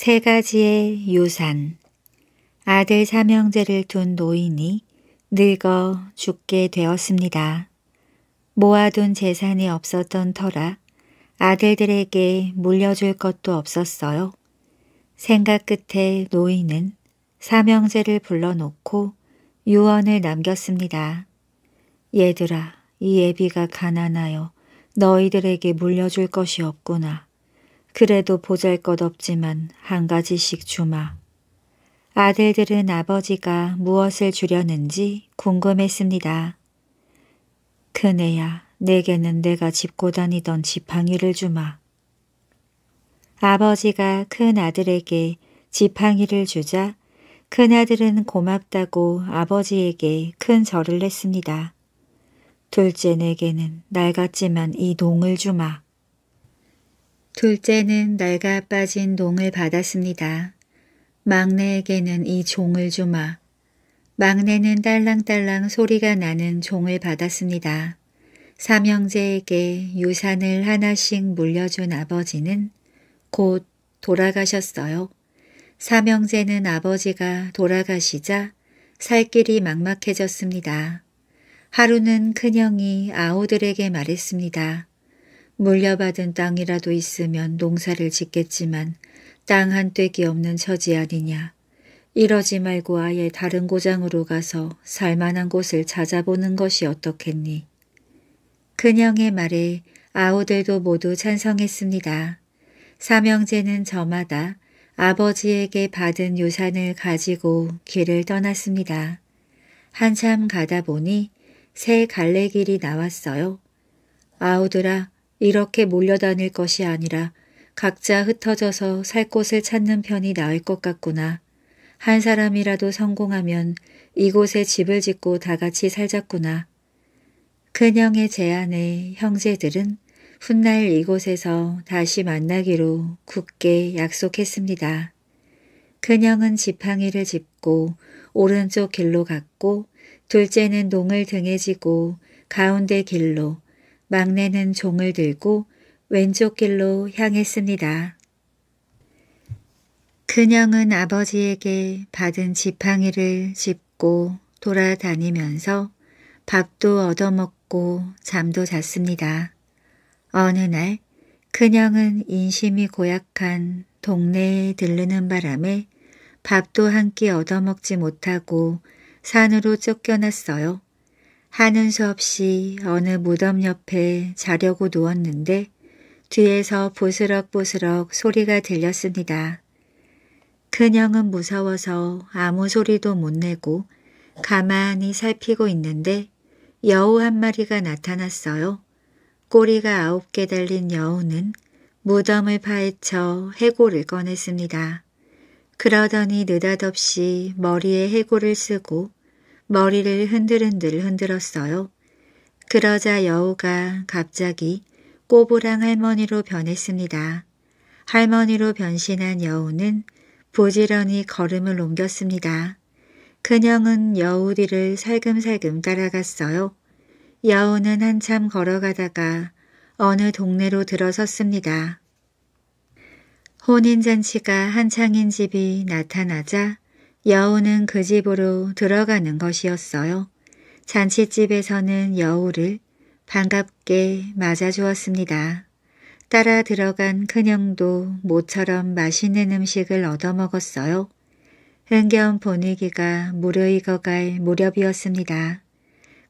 세 가지의 유산 아들 사명제를둔 노인이 늙어 죽게 되었습니다. 모아둔 재산이 없었던 터라 아들들에게 물려줄 것도 없었어요. 생각 끝에 노인은 사명제를 불러놓고 유언을 남겼습니다. 얘들아, 이 예비가 가난하여 너희들에게 물려줄 것이 없구나. 그래도 보잘것없지만 한 가지씩 주마. 아들들은 아버지가 무엇을 주려는지 궁금했습니다. 큰애야, 내게는 내가 짚고 다니던 지팡이를 주마. 아버지가 큰아들에게 지팡이를 주자 큰아들은 고맙다고 아버지에게 큰 절을 했습니다. 둘째 내게는 낡았지만 이 농을 주마. 둘째는 낡아 빠진 농을 받았습니다. 막내에게는 이 종을 주마. 막내는 딸랑딸랑 소리가 나는 종을 받았습니다. 삼형제에게 유산을 하나씩 물려준 아버지는 곧 돌아가셨어요. 삼형제는 아버지가 돌아가시자 살 길이 막막해졌습니다. 하루는 큰형이 아우들에게 말했습니다. 물려받은 땅이라도 있으면 농사를 짓겠지만 땅한 떼기 없는 처지 아니냐. 이러지 말고 아예 다른 고장으로 가서 살만한 곳을 찾아보는 것이 어떻겠니. 그녀의 말에 아우들도 모두 찬성했습니다. 사명제는 저마다 아버지에게 받은 유산을 가지고 길을 떠났습니다. 한참 가다 보니 새 갈래길이 나왔어요. 아우들아 이렇게 몰려다닐 것이 아니라 각자 흩어져서 살 곳을 찾는 편이 나을 것 같구나. 한 사람이라도 성공하면 이곳에 집을 짓고 다 같이 살자꾸나. 큰형의 제안에 형제들은 훗날 이곳에서 다시 만나기로 굳게 약속했습니다. 큰형은 지팡이를 짚고 오른쪽 길로 갔고 둘째는 농을 등에 지고 가운데 길로 막내는 종을 들고 왼쪽 길로 향했습니다. 그녀는 아버지에게 받은 지팡이를 짚고 돌아다니면서 밥도 얻어먹고 잠도 잤습니다. 어느 날그녀는 인심이 고약한 동네에 들르는 바람에 밥도 한 끼 얻어먹지 못하고 산으로 쫓겨났어요. 하는 수 없이 어느 무덤 옆에 자려고 누웠는데 뒤에서 부스럭부스럭 소리가 들렸습니다. 그녀는 무서워서 아무 소리도 못 내고 가만히 살피고 있는데 여우 한 마리가 나타났어요. 꼬리가 아홉 개 달린 여우는 무덤을 파헤쳐 해골을 꺼냈습니다. 그러더니 느닷없이 머리에 해골을 쓰고 머리를 흔들흔들 흔들었어요. 그러자 여우가 갑자기 꼬부랑 할머니로 변했습니다. 할머니로 변신한 여우는 부지런히 걸음을 옮겼습니다. 그녀는 여우 뒤를 살금살금 따라갔어요. 여우는 한참 걸어가다가 어느 동네로 들어섰습니다. 혼인잔치가 한창인 집이 나타나자 여우는 그 집으로 들어가는 것이었어요. 잔치집에서는 여우를 반갑게 맞아주었습니다. 따라 들어간 큰형도 모처럼 맛있는 음식을 얻어먹었어요. 흥겨운 분위기가 무르익어갈 무렵이었습니다.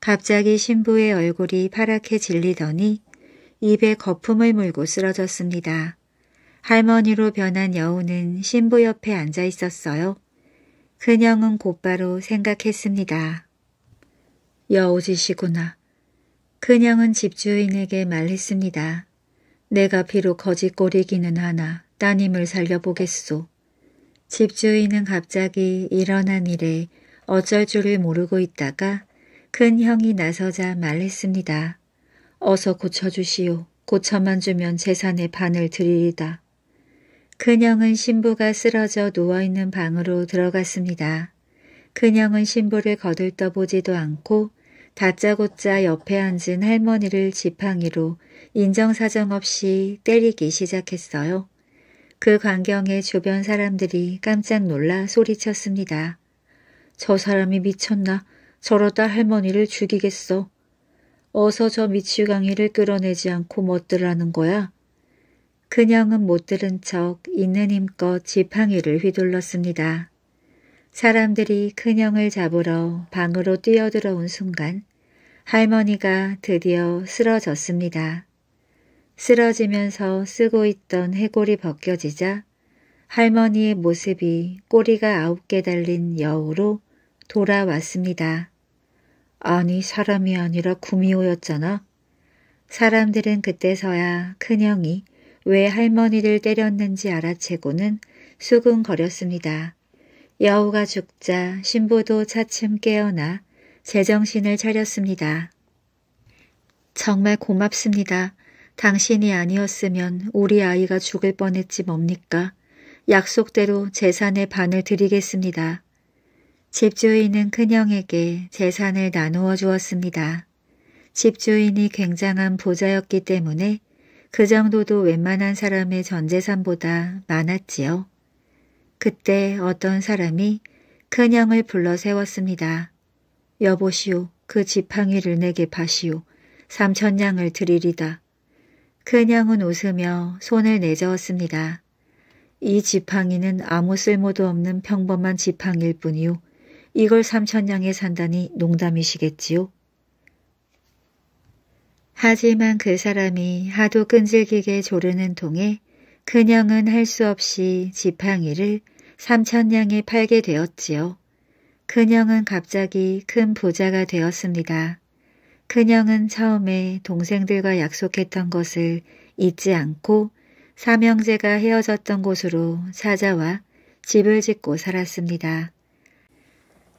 갑자기 신부의 얼굴이 파랗게 질리더니 입에 거품을 물고 쓰러졌습니다. 할머니로 변한 여우는 신부 옆에 앉아 있었어요. 그녀는 곧바로 생각했습니다. 여우짓이구나. 그녀는 집주인에게 말했습니다. 내가 비록 거짓꼬리기는 하나 따님을 살려보겠소. 집주인은 갑자기 일어난 일에 어쩔 줄을 모르고 있다가 큰 형이 나서자 말했습니다. 어서 고쳐주시오. 고쳐만 주면 재산의 반을 드리리다. 그녀는 신부가 쓰러져 누워있는 방으로 들어갔습니다. 그녀는 신부를 거들떠 보지도 않고 다짜고짜 옆에 앉은 할머니를 지팡이로 인정사정 없이 때리기 시작했어요. 그 광경에 주변 사람들이 깜짝 놀라 소리쳤습니다. 저 사람이 미쳤나? 저러다 할머니를 죽이겠어. 어서 저 미치광이를 끌어내지 않고 멋들라는 거야? 그냥은 못 들은 척 있는 힘껏 지팡이를 휘둘렀습니다. 사람들이 큰형을 잡으러 방으로 뛰어들어온 순간 할머니가 드디어 쓰러졌습니다. 쓰러지면서 쓰고 있던 해골이 벗겨지자 할머니의 모습이 꼬리가 아홉 개 달린 여우로 돌아왔습니다. 아니 사람이 아니라 구미호였잖아. 사람들은 그때서야 큰형이 왜 할머니를 때렸는지 알아채고는 수근거렸습니다. 여우가 죽자 신부도 차츰 깨어나 제정신을 차렸습니다. 정말 고맙습니다. 당신이 아니었으면 우리 아이가 죽을 뻔했지 뭡니까? 약속대로 재산의 반을 드리겠습니다. 집주인은 큰형에게 재산을 나누어 주었습니다. 집주인이 굉장한 부자였기 때문에 그 정도도 웬만한 사람의 전재산보다 많았지요. 그때 어떤 사람이 큰형을 불러 세웠습니다. 여보시오, 그 지팡이를 내게 파시오. 삼천냥을 드리리다. 큰형은 웃으며 손을 내저었습니다. 이 지팡이는 아무 쓸모도 없는 평범한 지팡일 뿐이오 이걸 삼천냥에 산다니 농담이시겠지요. 하지만 그 사람이 하도 끈질기게 조르는 통에 그냥은 할 수 없이 지팡이를 삼천냥에 팔게 되었지요. 그냥은 갑자기 큰 부자가 되었습니다. 그냥은 처음에 동생들과 약속했던 것을 잊지 않고 삼형제가 헤어졌던 곳으로 찾아와 집을 짓고 살았습니다.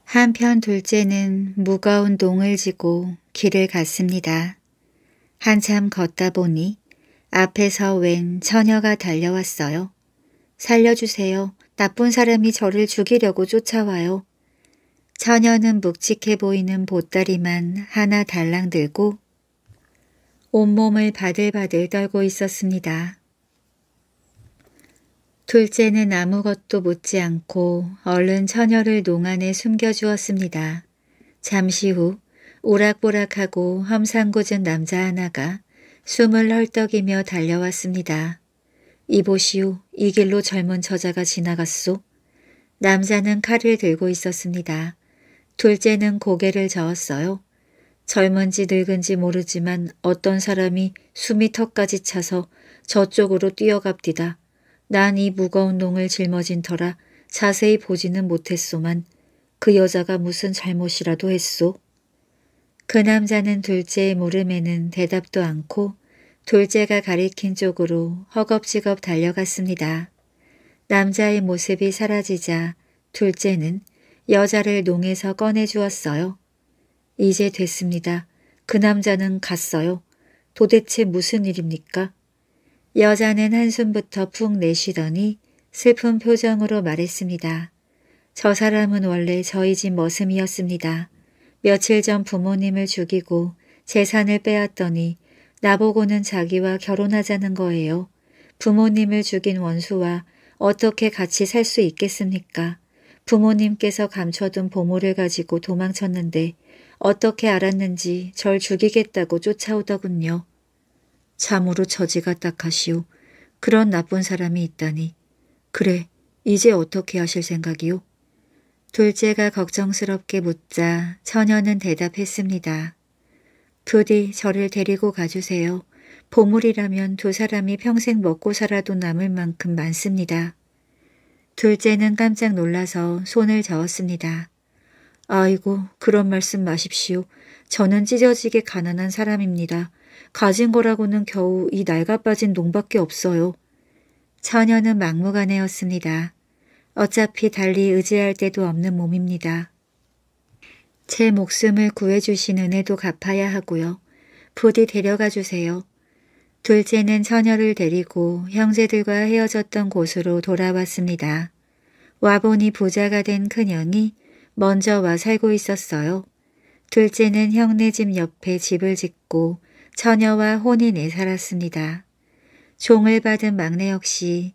한편 둘째는 무거운 농을 지고 길을 갔습니다. 한참 걷다 보니 앞에서 웬 처녀가 달려왔어요. 살려주세요. 나쁜 사람이 저를 죽이려고 쫓아와요. 처녀는 묵직해 보이는 보따리만 하나 달랑 들고 온몸을 바들바들 떨고 있었습니다. 둘째는 아무것도 묻지 않고 얼른 처녀를 농안에 숨겨주었습니다. 잠시 후 오락보락하고 험상궂은 남자 하나가 숨을 헐떡이며 달려왔습니다. 이보시오, 이 길로 젊은 저자가 지나갔소. 남자는 칼을 들고 있었습니다. 둘째는 고개를 저었어요. 젊은지 늙은지 모르지만 어떤 사람이 숨이 턱까지 차서 저쪽으로 뛰어갑디다. 난 이 무거운 농을 짊어진 터라 자세히 보지는 못했소만 그 여자가 무슨 잘못이라도 했소. 그 남자는 둘째의 물음에는 대답도 않고 둘째가 가리킨 쪽으로 허겁지겁 달려갔습니다. 남자의 모습이 사라지자 둘째는 여자를 농에서 꺼내주었어요. 이제 됐습니다. 그 남자는 갔어요. 도대체 무슨 일입니까? 여자는 한숨부터 푹 내쉬더니 슬픈 표정으로 말했습니다. 저 사람은 원래 저희 집 머슴이었습니다. 며칠 전 부모님을 죽이고 재산을 빼앗더니 나보고는 자기와 결혼하자는 거예요. 부모님을 죽인 원수와 어떻게 같이 살 수 있겠습니까? 부모님께서 감춰둔 보물을 가지고 도망쳤는데 어떻게 알았는지 절 죽이겠다고 쫓아오더군요. 참으로 처지가 딱하시오. 그런 나쁜 사람이 있다니. 그래, 이제 어떻게 하실 생각이오? 둘째가 걱정스럽게 묻자 처녀는 대답했습니다. 부디 저를 데리고 가주세요. 보물이라면 두 사람이 평생 먹고 살아도 남을 만큼 많습니다. 둘째는 깜짝 놀라서 손을 저었습니다. 아이고 그런 말씀 마십시오. 저는 찢어지게 가난한 사람입니다. 가진 거라고는 겨우 이 낡아 빠진 농밖에 없어요. 처녀는 막무가내였습니다. 어차피 달리 의지할 데도 없는 몸입니다. 제 목숨을 구해주신 은혜도 갚아야 하고요. 부디 데려가 주세요. 둘째는 처녀를 데리고 형제들과 헤어졌던 곳으로 돌아왔습니다. 와보니 부자가 된 큰형이 먼저 와 살고 있었어요. 둘째는 형네 집 옆에 집을 짓고 처녀와 혼인해 살았습니다. 종을 받은 막내 역시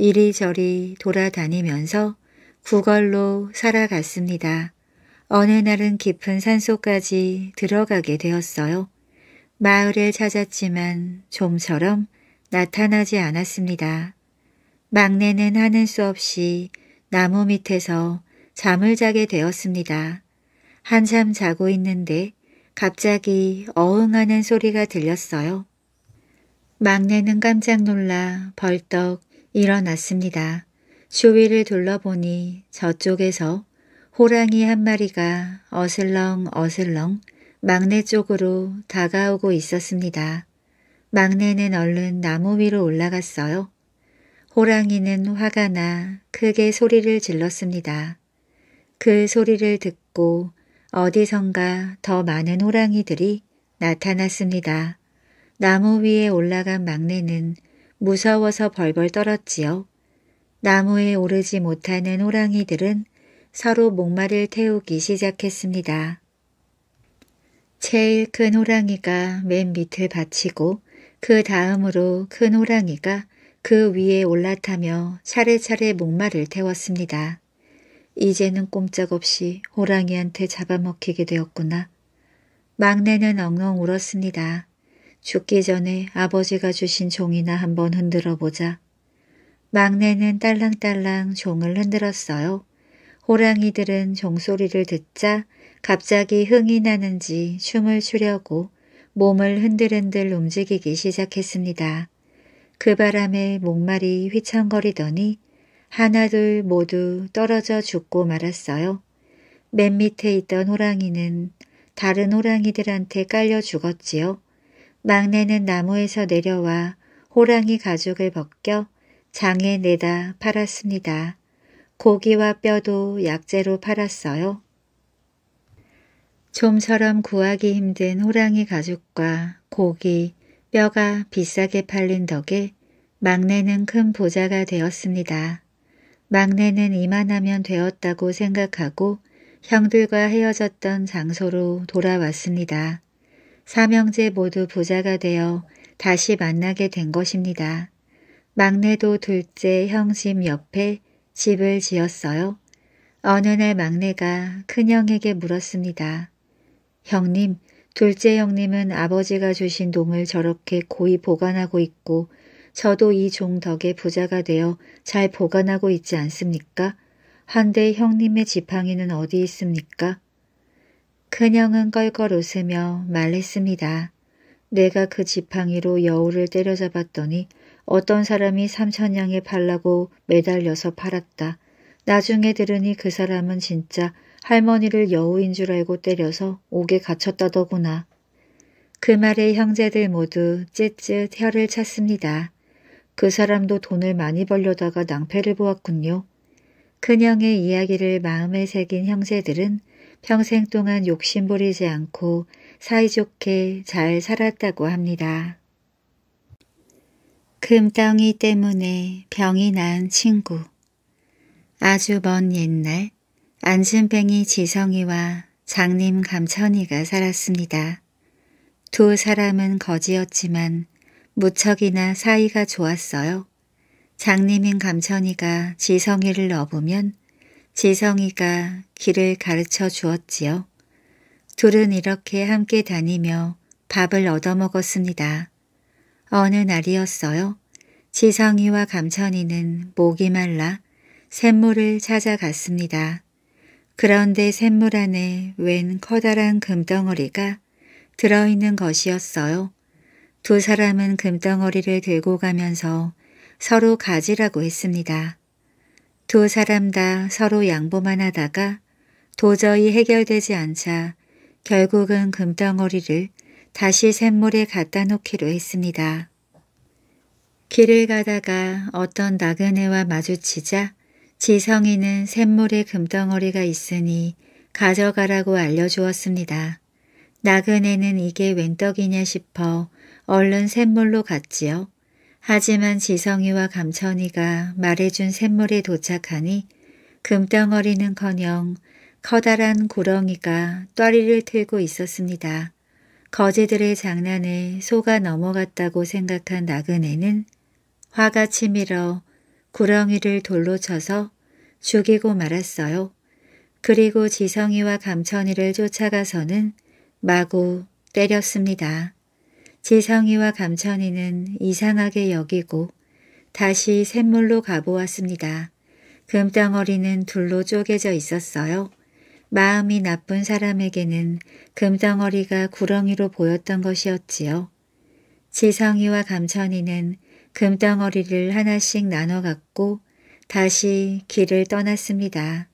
이리저리 돌아다니면서 구걸로 살아갔습니다. 어느 날은 깊은 산속까지 들어가게 되었어요. 마을을 찾았지만 좀처럼 나타나지 않았습니다. 막내는 하는 수 없이 나무 밑에서 잠을 자게 되었습니다. 한참 자고 있는데 갑자기 어흥하는 소리가 들렸어요. 막내는 깜짝 놀라 벌떡 일어났습니다. 쇼위를 둘러보니 저쪽에서 호랑이 한 마리가 어슬렁 어슬렁 막내 쪽으로 다가오고 있었습니다. 막내는 얼른 나무 위로 올라갔어요. 호랑이는 화가 나 크게 소리를 질렀습니다. 그 소리를 듣고 어디선가 더 많은 호랑이들이 나타났습니다. 나무 위에 올라간 막내는 무서워서 벌벌 떨었지요. 나무에 오르지 못하는 호랑이들은 서로 목마를 태우기 시작했습니다. 제일 큰 호랑이가 맨 밑을 받치고 그 다음으로 큰 호랑이가 그 위에 올라타며 차례차례 목마를 태웠습니다. 이제는 꼼짝없이 호랑이한테 잡아먹히게 되었구나. 막내는 엉엉 울었습니다. 죽기 전에 아버지가 주신 종이나 한번 흔들어 보자. 막내는 딸랑딸랑 종을 흔들었어요. 호랑이들은 종소리를 듣자 갑자기 흥이 나는지 춤을 추려고 몸을 흔들흔들 움직이기 시작했습니다. 그 바람에 목말이 휘청거리더니 하나둘 모두 떨어져 죽고 말았어요. 맨 밑에 있던 호랑이는 다른 호랑이들한테 깔려 죽었지요. 막내는 나무에서 내려와 호랑이 가죽을 벗겨 장에 내다 팔았습니다. 고기와 뼈도 약재로 팔았어요. 좀처럼 구하기 힘든 호랑이 가죽과 고기, 뼈가 비싸게 팔린 덕에 막내는 큰 부자가 되었습니다. 막내는 이만하면 되었다고 생각하고 형들과 헤어졌던 장소로 돌아왔습니다. 삼형제 모두 부자가 되어 다시 만나게 된 것입니다. 막내도 둘째 형심 옆에 집을 지었어요. 어느 날 막내가 큰형에게 물었습니다. 형님, 둘째 형님은 아버지가 주신 농을 저렇게 고이 보관하고 있고 저도 이 종 덕에 부자가 되어 잘 보관하고 있지 않습니까? 한데 형님의 지팡이는 어디 있습니까? 그냥은 껄껄 웃으며 말했습니다. 내가 그 지팡이로 여우를 때려잡았더니 어떤 사람이 삼천냥에 팔라고 매달려서 팔았다. 나중에 들으니 그 사람은 진짜 할머니를 여우인 줄 알고 때려서 옥에 갇혔다더구나. 그 말에 형제들 모두 쯧쯧 혀를 찼습니다. 그 사람도 돈을 많이 벌려다가 낭패를 보았군요. 큰형의 이야기를 마음에 새긴 형제들은 평생 동안 욕심 부리지 않고 사이좋게 잘 살았다고 합니다. 금덩이 때문에 병이 난 친구 아주 먼 옛날 안진뱅이 지성이와 장님 감천이가 살았습니다. 두 사람은 거지였지만 무척이나 사이가 좋았어요. 장님인 감천이가 지성이를 업으면 지성이가 길을 가르쳐 주었지요. 둘은 이렇게 함께 다니며 밥을 얻어먹었습니다. 어느 날이었어요. 지성이와 감천이는 목이 말라 샘물을 찾아갔습니다. 그런데 샘물 안에 웬 커다란 금덩어리가 들어있는 것이었어요. 두 사람은 금덩어리를 들고 가면서 서로 가지라고 했습니다. 두 사람 다 서로 양보만 하다가 도저히 해결되지 않자 결국은 금덩어리를 다시 샘물에 갖다 놓기로 했습니다. 길을 가다가 어떤 나그네와 마주치자 지성이는 샘물에 금덩어리가 있으니 가져가라고 알려주었습니다. 나그네는 이게 웬 떡이냐 싶어 얼른 샘물로 갔지요. 하지만 지성이와 감천이가 말해준 샘물에 도착하니 금덩어리는커녕 커다란 구렁이가 떠리를 틀고 있었습니다. 거지들의 장난에 소가 넘어갔다고 생각한 나그네는 화가 치밀어 구렁이를 돌로 쳐서 죽이고 말았어요. 그리고 지성이와 감천이를 쫓아가서는 마구 때렸습니다. 지성이와 감천이는 이상하게 여기고 다시 샘물로 가보았습니다. 금덩어리는 둘로 쪼개져 있었어요. 마음이 나쁜 사람에게는 금덩어리가 구렁이로 보였던 것이었지요. 지성이와 감천이는 금덩어리를 하나씩 나눠 갖고 다시 길을 떠났습니다.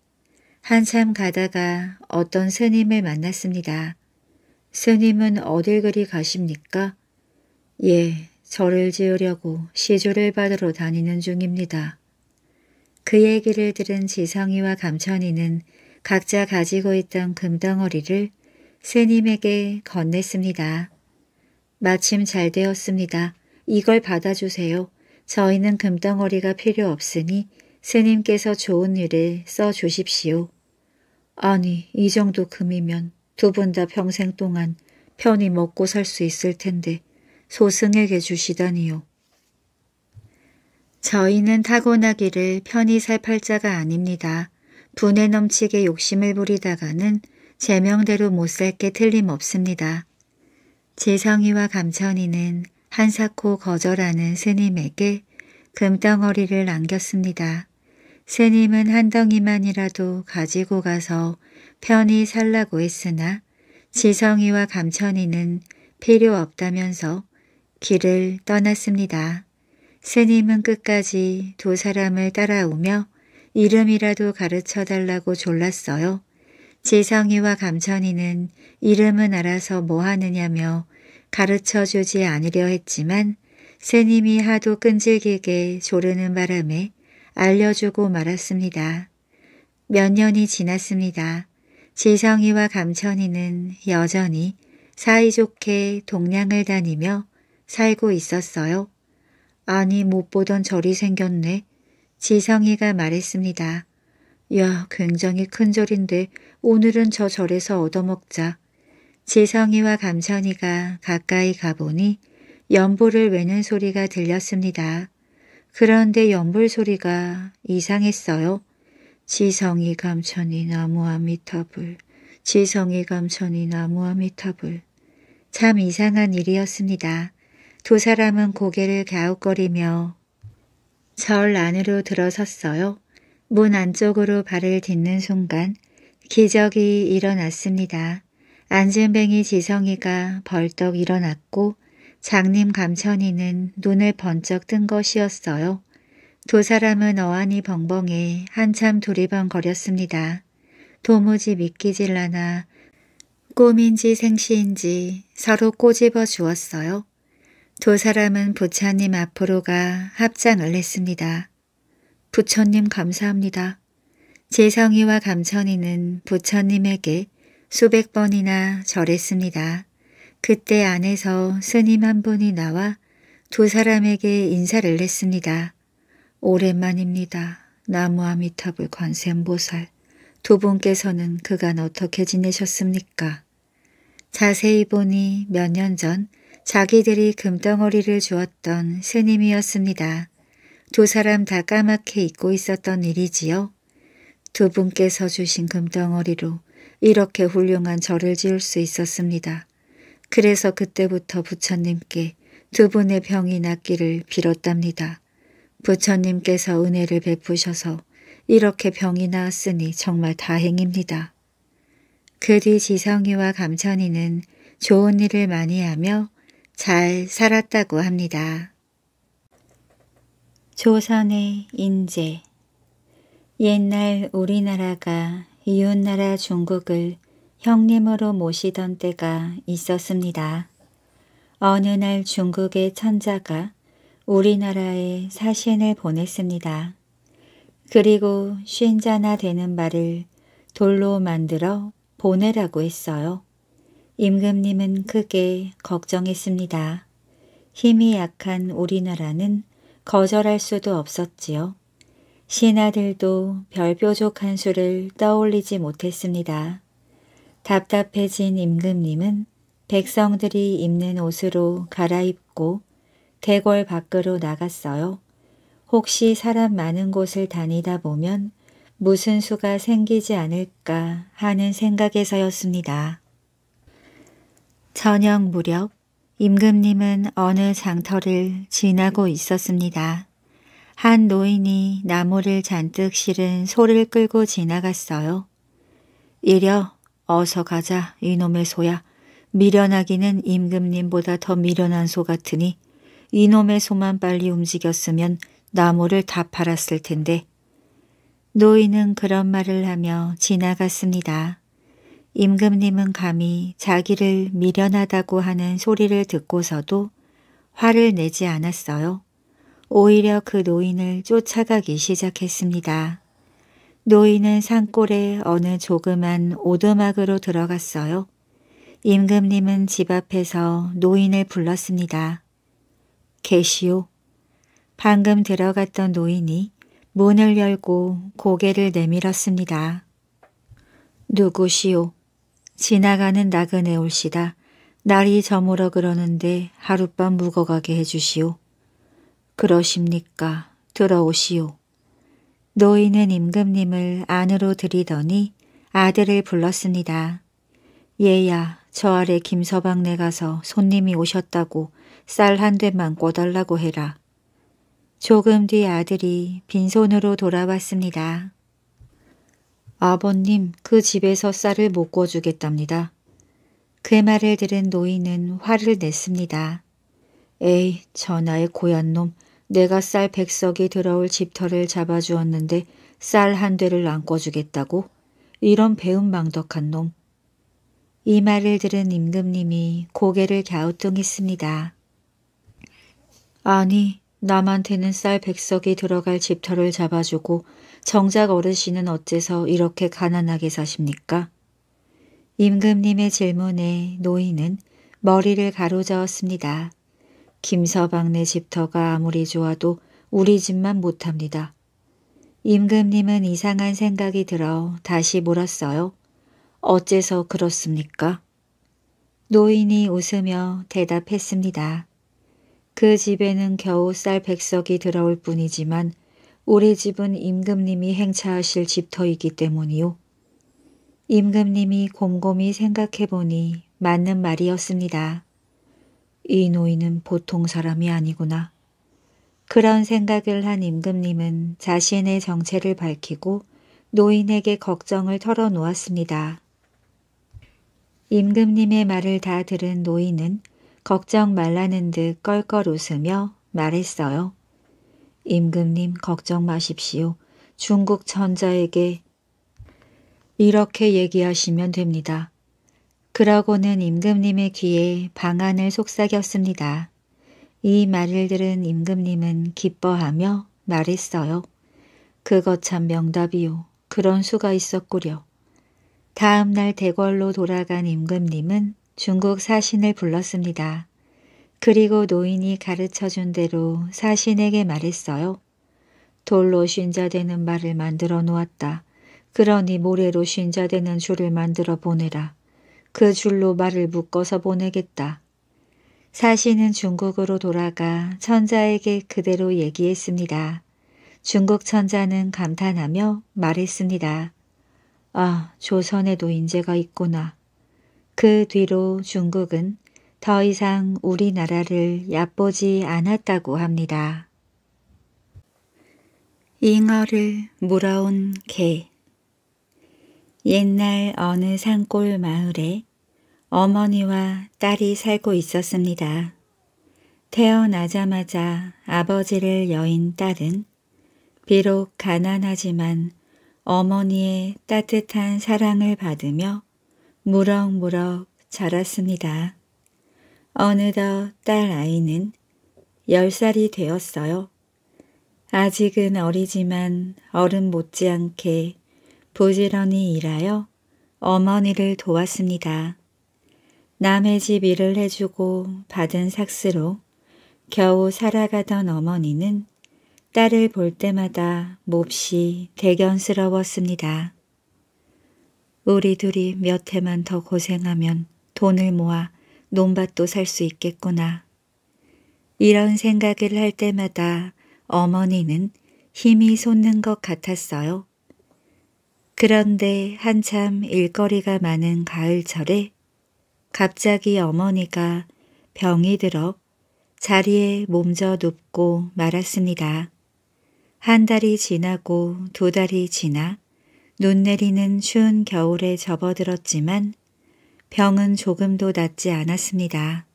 한참 가다가 어떤 스님을 만났습니다. 스님은 어딜 그리 가십니까? 예, 절을 지으려고 시주를 받으러 다니는 중입니다. 그 얘기를 들은 지성이와 감천이는 각자 가지고 있던 금덩어리를 스님에게 건넸습니다. 마침 잘 되었습니다. 이걸 받아주세요. 저희는 금덩어리가 필요 없으니 스님께서 좋은 일에 써주십시오. 아니, 이 정도 금이면 두 분 다 평생 동안 편히 먹고 살 수 있을 텐데 소승에게 주시다니요. 저희는 타고나기를 편히 살 팔자가 아닙니다. 분에 넘치게 욕심을 부리다가는 제명대로 못살게 틀림없습니다. 지성이와 감천이는 한사코 거절하는 스님에게 금덩어리를 안겼습니다. 스님은 한 덩이만이라도 가지고 가서 편히 살라고 했으나 지성이와 감천이는 필요 없다면서 길을 떠났습니다. 스님은 끝까지 두 사람을 따라오며 이름이라도 가르쳐 달라고 졸랐어요. 지성이와 감천이는 이름은 알아서 뭐 하느냐며 가르쳐 주지 않으려 했지만 스님이 하도 끈질기게 조르는 바람에 알려주고 말았습니다. 몇 년이 지났습니다. 지성이와 감천이는 여전히 사이좋게 동양을 다니며 살고 있었어요. 아니 못 보던 절이 생겼네. 지성이가 말했습니다. 야 굉장히 큰 절인데 오늘은 저 절에서 얻어먹자. 지성이와 감천이가 가까이 가보니 연보를 외는 소리가 들렸습니다. 그런데 연불 소리가 이상했어요. 지성이 감천이 나무아미타불 지성이 감천이 나무아미타불 참 이상한 일이었습니다. 두 사람은 고개를 갸웃거리며 절 안으로 들어섰어요. 문 안쪽으로 발을 딛는 순간 기적이 일어났습니다. 안진뱅이 지성이가 벌떡 일어났고 장님 감천이는 눈을 번쩍 뜬 것이었어요. 두 사람은 어안이 벙벙해 한참 두리번거렸습니다. 도무지 믿기질 않아 꿈인지 생시인지 서로 꼬집어 주었어요. 두 사람은 부처님 앞으로 가 합장을 했습니다. 부처님 감사합니다. 재성이와 감천이는 부처님에게 수백 번이나 절했습니다. 그때 안에서 스님 한 분이 나와 두 사람에게 인사를 했습니다. 오랜만입니다. 나무아미타불 관세음보살 두 분께서는 그간 어떻게 지내셨습니까? 자세히 보니 몇년전 자기들이 금덩어리를 주었던 스님이었습니다. 두 사람 다 까맣게 잊고 있었던 일이지요. 두 분께서 주신 금덩어리로 이렇게 훌륭한 절을 지을 수 있었습니다. 그래서 그때부터 부처님께 두 분의 병이 낫기를 빌었답니다. 부처님께서 은혜를 베푸셔서 이렇게 병이 나았으니 정말 다행입니다. 그 뒤 지성이와 감천이는 좋은 일을 많이 하며 잘 살았다고 합니다. 조선의 인재 옛날 우리나라가 이웃나라 중국을 형님으로 모시던 때가 있었습니다. 어느 날 중국의 천자가 우리나라에 사신을 보냈습니다. 그리고 쉰자나 되는 말을 돌로 만들어 보내라고 했어요. 임금님은 크게 걱정했습니다. 힘이 약한 우리나라는 거절할 수도 없었지요. 신하들도 별뾰족한 수를 떠올리지 못했습니다. 답답해진 임금님은 백성들이 입는 옷으로 갈아입고 대궐 밖으로 나갔어요. 혹시 사람 많은 곳을 다니다 보면 무슨 수가 생기지 않을까 하는 생각에서였습니다. 저녁 무렵 임금님은 어느 장터를 지나고 있었습니다. 한 노인이 나무를 잔뜩 실은 소를 끌고 지나갔어요. 이려 어서 가자 이놈의 소야. 미련하기는 임금님보다 더 미련한 소 같으니 이놈의 소만 빨리 움직였으면 나무를 다 팔았을 텐데. 노인은 그런 말을 하며 지나갔습니다. 임금님은 감히 자기를 미련하다고 하는 소리를 듣고서도 화를 내지 않았어요. 오히려 그 노인을 쫓아가기 시작했습니다. 노인은 산골에 어느 조그만 오두막으로 들어갔어요. 임금님은 집 앞에서 노인을 불렀습니다. 계시오. 방금 들어갔던 노인이 문을 열고 고개를 내밀었습니다. 누구시오? 지나가는 낙은에 올시다. 날이 저물어 그러는데 하룻밤 묵어가게 해주시오. 그러십니까? 들어오시오. 노인은 임금님을 안으로 들이더니 아들을 불렀습니다. 얘야, 저 아래 김서방네 가서 손님이 오셨다고 쌀 한 대만 꿔달라고 해라. 조금 뒤 아들이 빈손으로 돌아왔습니다. 아버님 그 집에서 쌀을 못 구워주겠답니다. 그 말을 들은 노인은 화를 냈습니다. 에이 전하의 고얀 놈 내가 쌀 백석이 들어올 집터를 잡아주었는데 쌀 한 대를 안 꿔주겠다고 이런 배은망덕한 놈. 이 말을 들은 임금님이 고개를 갸우뚱했습니다. 아니 남한테는 쌀 백석이 들어갈 집터를 잡아주고 정작 어르신은 어째서 이렇게 가난하게 사십니까? 임금님의 질문에 노인은 머리를 가로저었습니다. 김서방네 집터가 아무리 좋아도 우리 집만 못합니다. 임금님은 이상한 생각이 들어 다시 물었어요. 어째서 그렇습니까? 노인이 웃으며 대답했습니다. 그 집에는 겨우 쌀 백석이 들어올 뿐이지만 우리 집은 임금님이 행차하실 집터이기 때문이요. 임금님이 곰곰이 생각해보니 맞는 말이었습니다. 이 노인은 보통 사람이 아니구나. 그런 생각을 한 임금님은 자신의 정체를 밝히고 노인에게 걱정을 털어놓았습니다. 임금님의 말을 다 들은 노인은 걱정 말라는 듯 껄껄 웃으며 말했어요. 임금님 걱정 마십시오. 중국 천자에게 이렇게 얘기하시면 됩니다. 그러고는 임금님의 귀에 방안을 속삭였습니다. 이 말을 들은 임금님은 기뻐하며 말했어요. 그것 참 명답이요. 그런 수가 있었구려. 다음날 대궐로 돌아간 임금님은 중국 사신을 불렀습니다. 그리고 노인이 가르쳐준 대로 사신에게 말했어요. 돌로 신자되는 말을 만들어 놓았다. 그러니 모래로 신자되는 줄을 만들어 보내라. 그 줄로 말을 묶어서 보내겠다. 사신은 중국으로 돌아가 천자에게 그대로 얘기했습니다. 중국 천자는 감탄하며 말했습니다. 아, 조선에도 인재가 있구나. 그 뒤로 중국은 더 이상 우리나라를 얕보지 않았다고 합니다. 잉어를 물어온 개 옛날 어느 산골 마을에 어머니와 딸이 살고 있었습니다. 태어나자마자 아버지를 여인 딸은 비록 가난하지만 어머니의 따뜻한 사랑을 받으며 무럭무럭 자랐습니다. 어느덧 딸 아이는 10살이 되었어요. 아직은 어리지만 어른 못지않게 부지런히 일하여 어머니를 도왔습니다. 남의 집 일을 해주고 받은 삭스로 겨우 살아가던 어머니는 딸을 볼 때마다 몹시 대견스러웠습니다. 우리 둘이 몇 해만 더 고생하면 돈을 모아 논밭도 살 수 있겠구나. 이런 생각을 할 때마다 어머니는 힘이 솟는 것 같았어요. 그런데 한참 일거리가 많은 가을철에 갑자기 어머니가 병이 들어 자리에 몸져 눕고 말았습니다. 한 달이 지나고 두 달이 지나 눈 내리는 추운 겨울에 접어들었지만 병은 조금도 낫지 않았습니다.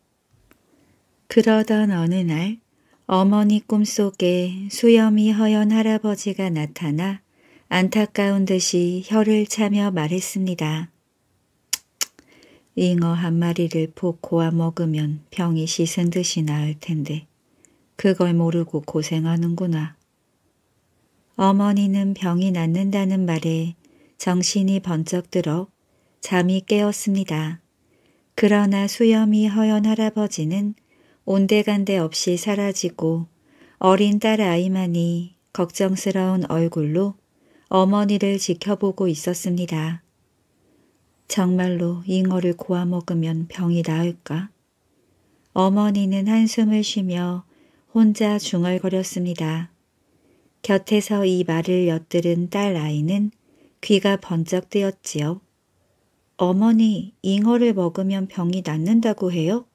그러던 어느 날 어머니 꿈속에 수염이 허연 할아버지가 나타나 안타까운 듯이 혀를 차며 말했습니다. 잉어 한 마리를 폭 고아 먹으면 병이 씻은 듯이 나을 텐데 그걸 모르고 고생하는구나. 어머니는 병이 낫는다는 말에 정신이 번쩍 들어 잠이 깨었습니다. 그러나 수염이 허연 할아버지는 온데간데 없이 사라지고 어린 딸 아이만이 걱정스러운 얼굴로 어머니를 지켜보고 있었습니다. 정말로 잉어를 고아 먹으면 병이 나을까? 어머니는 한숨을 쉬며 혼자 중얼거렸습니다. 곁에서 이 말을 엿들은 딸 아이는 귀가 번쩍 뜨였지요. 어머니 잉어를 먹으면 병이 낫는다고 해요?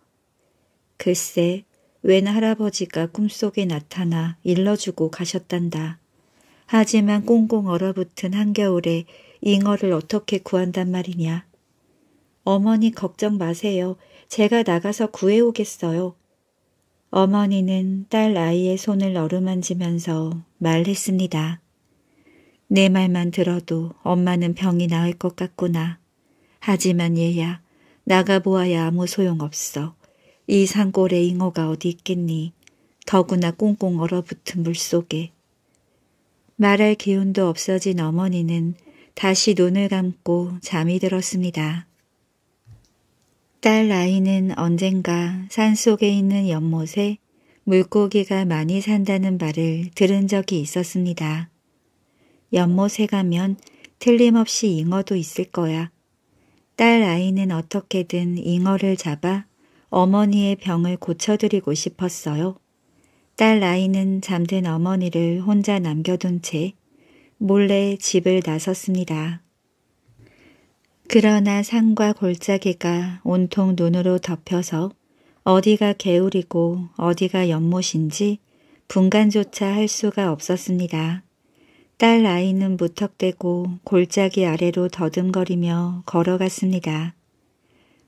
글쎄 웬 할아버지가 꿈속에 나타나 일러주고 가셨단다. 하지만 꽁꽁 얼어붙은 한겨울에 잉어를 어떻게 구한단 말이냐. 어머니 걱정 마세요. 제가 나가서 구해오겠어요. 어머니는 딸 아이의 손을 어루만지면서 말했습니다. 내 말만 들어도 엄마는 병이 나을 것 같구나. 하지만 얘야 나가보아야 아무 소용없어. 이 산골에 잉어가 어디 있겠니. 더구나 꽁꽁 얼어붙은 물속에. 말할 기운도 없어진 어머니는 다시 눈을 감고 잠이 들었습니다. 딸 아이는 언젠가 산속에 있는 연못에 물고기가 많이 산다는 말을 들은 적이 있었습니다. 연못에 가면 틀림없이 잉어도 있을 거야. 딸 아이는 어떻게든 잉어를 잡아 어머니의 병을 고쳐드리고 싶었어요. 딸 아이는 잠든 어머니를 혼자 남겨둔 채 몰래 집을 나섰습니다. 그러나 산과 골짜기가 온통 눈으로 덮여서 어디가 개울이고 어디가 연못인지 분간조차 할 수가 없었습니다. 딸 아이는 무턱대고 골짜기 아래로 더듬거리며 걸어갔습니다.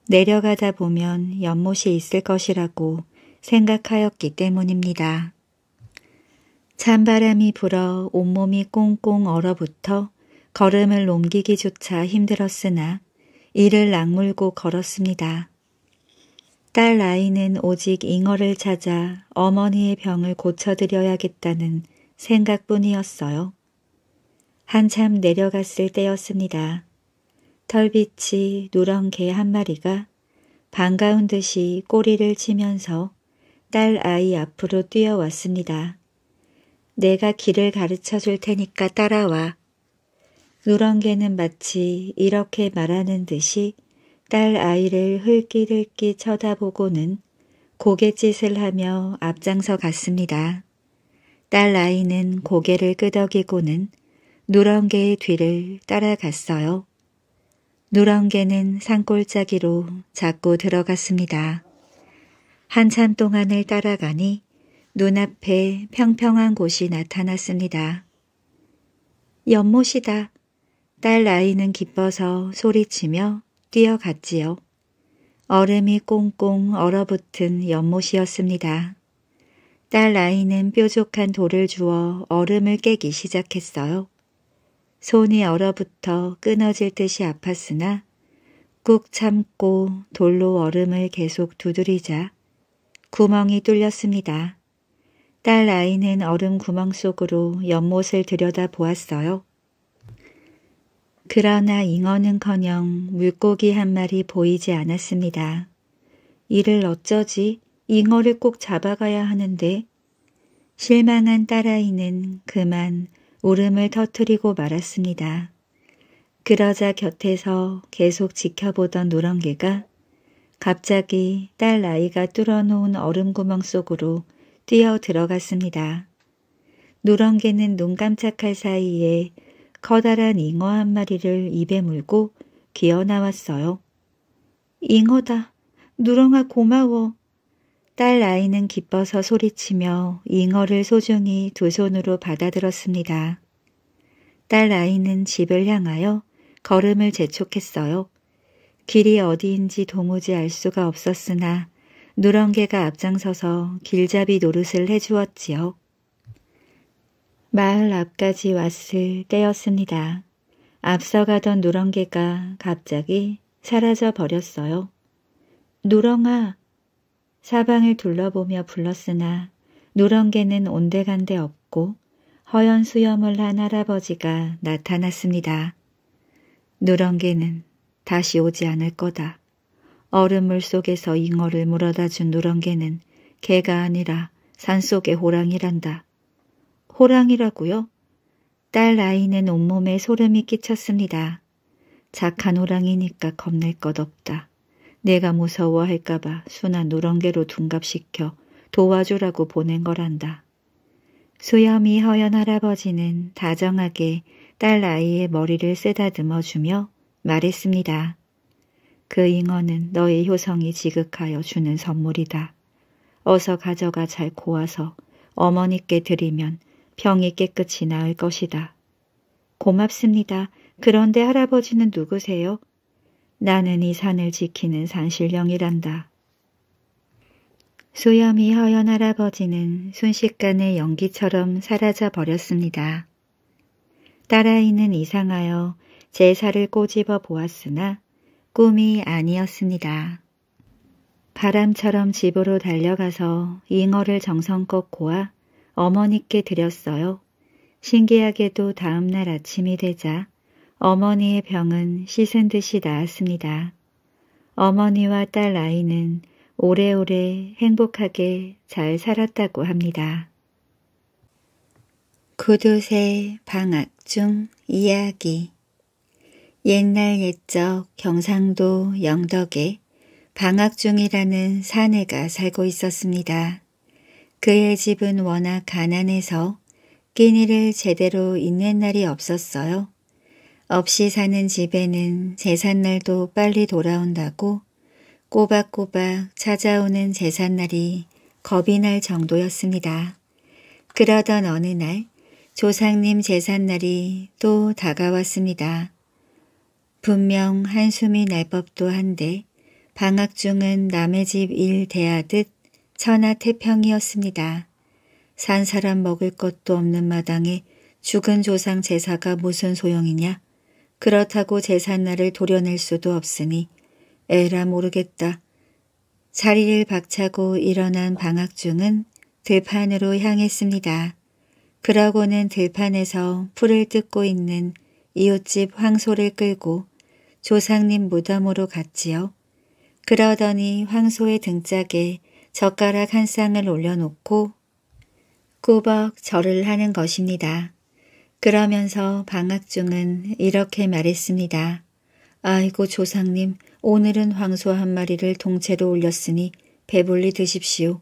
내려가다 보면 연못이 있을 것이라고 생각하였기 때문입니다. 찬바람이 불어 온몸이 꽁꽁 얼어붙어 걸음을 옮기기조차 힘들었으나 이를 악물고 걸었습니다. 딸 아이는 오직 잉어를 찾아 어머니의 병을 고쳐드려야겠다는 생각뿐이었어요. 한참 내려갔을 때였습니다. 털빛이 누런 개 한 마리가 반가운 듯이 꼬리를 치면서 딸 아이 앞으로 뛰어왔습니다. 내가 길을 가르쳐 줄 테니까 따라와. 누런 개는 마치 이렇게 말하는 듯이 딸 아이를 흘끼흘끼 쳐다보고는 고갯짓을 하며 앞장서 갔습니다. 딸 아이는 고개를 끄덕이고는 누런 개의 뒤를 따라갔어요. 누런 개는 산골짜기로 자꾸 들어갔습니다. 한참 동안을 따라가니 눈앞에 평평한 곳이 나타났습니다. 연못이다. 딸 아이는 기뻐서 소리치며 뛰어갔지요. 얼음이 꽁꽁 얼어붙은 연못이었습니다. 딸 아이는 뾰족한 돌을 주어 얼음을 깨기 시작했어요. 손이 얼어붙어 끊어질 듯이 아팠으나 꾹 참고 돌로 얼음을 계속 두드리자 구멍이 뚫렸습니다. 딸 아이는 얼음 구멍 속으로 연못을 들여다보았어요. 그러나 잉어는커녕 물고기 한 마리 보이지 않았습니다. 이를 어쩌지 잉어를 꼭 잡아가야 하는데 실망한 딸아이는 그만 울음을 터뜨리고 말았습니다. 그러자 곁에서 계속 지켜보던 노랑개가 갑자기 딸 아이가 뚫어놓은 얼음구멍 속으로 뛰어 들어갔습니다. 노랑개는 눈 깜짝할 사이에 커다란 잉어 한 마리를 입에 물고 기어 나왔어요. 잉어다. 누렁아 고마워. 딸 아이는 기뻐서 소리치며 잉어를 소중히 두 손으로 받아들었습니다. 딸 아이는 집을 향하여 걸음을 재촉했어요. 길이 어디인지 도무지 알 수가 없었으나 누렁개가 앞장서서 길잡이 노릇을 해주었지요. 마을 앞까지 왔을 때였습니다. 앞서가던 누렁개가 갑자기 사라져 버렸어요. 누렁아, 사방을 둘러보며 불렀으나 누런 개는 온데간데 없고 허연수염을 한 할아버지가 나타났습니다. 누런 개는 다시 오지 않을 거다. 얼음물 속에서 잉어를 물어다 준 누런 개는 개가 아니라 산속의 호랑이란다. 호랑이라고요? 딸 아이는 온몸에 소름이 끼쳤습니다. 착한 호랑이니까 겁낼 것 없다. 내가 무서워할까봐 순나 누렁개로 둔갑시켜 도와주라고 보낸 거란다. 수염이 허연 할아버지는 다정하게 딸 아이의 머리를 쓰다듬어 주며 말했습니다. 그 잉어는 너의 효성이 지극하여 주는 선물이다. 어서 가져가 잘 고아서 어머니께 드리면 병이 깨끗이 나을 것이다. 고맙습니다. 그런데 할아버지는 누구세요? 나는 이 산을 지키는 산신령이란다. 소염이 허연 할아버지는 순식간에 연기처럼 사라져 버렸습니다. 딸아이는 이상하여 제사를 꼬집어 보았으나 꿈이 아니었습니다. 바람처럼 집으로 달려가서 잉어를 정성껏 고아 어머니께 드렸어요. 신기하게도 다음날 아침이 되자 어머니의 병은 씻은 듯이 나았습니다. 어머니와 딸 아이는 오래오래 행복하게 잘 살았다고 합니다. 구두쇠 방학 중 이야기 옛날 옛적 경상도 영덕에 방학 중이라는 사내가 살고 있었습니다. 그의 집은 워낙 가난해서 끼니를 제대로 있는 날이 없었어요. 없이 사는 집에는 재산날도 빨리 돌아온다고 꼬박꼬박 찾아오는 재산날이 겁이 날 정도였습니다. 그러던 어느 날 조상님 재산날이 또 다가왔습니다. 분명 한숨이 날 법도 한데 방학 중은 남의 집 일 대하듯 천하태평이었습니다. 산 사람 먹을 것도 없는 마당에 죽은 조상 제사가 무슨 소용이냐 그렇다고 제삿날을 도려낼 수도 없으니 에라 모르겠다. 자리를 박차고 일어난 방학중은 들판으로 향했습니다. 그러고는 들판에서 풀을 뜯고 있는 이웃집 황소를 끌고 조상님 무덤으로 갔지요. 그러더니 황소의 등짝에 젓가락 한 쌍을 올려놓고 꾸벅 절을 하는 것입니다. 그러면서 방학중은 이렇게 말했습니다. 아이고 조상님 오늘은 황소 한 마리를 동체로 올렸으니 배불리 드십시오.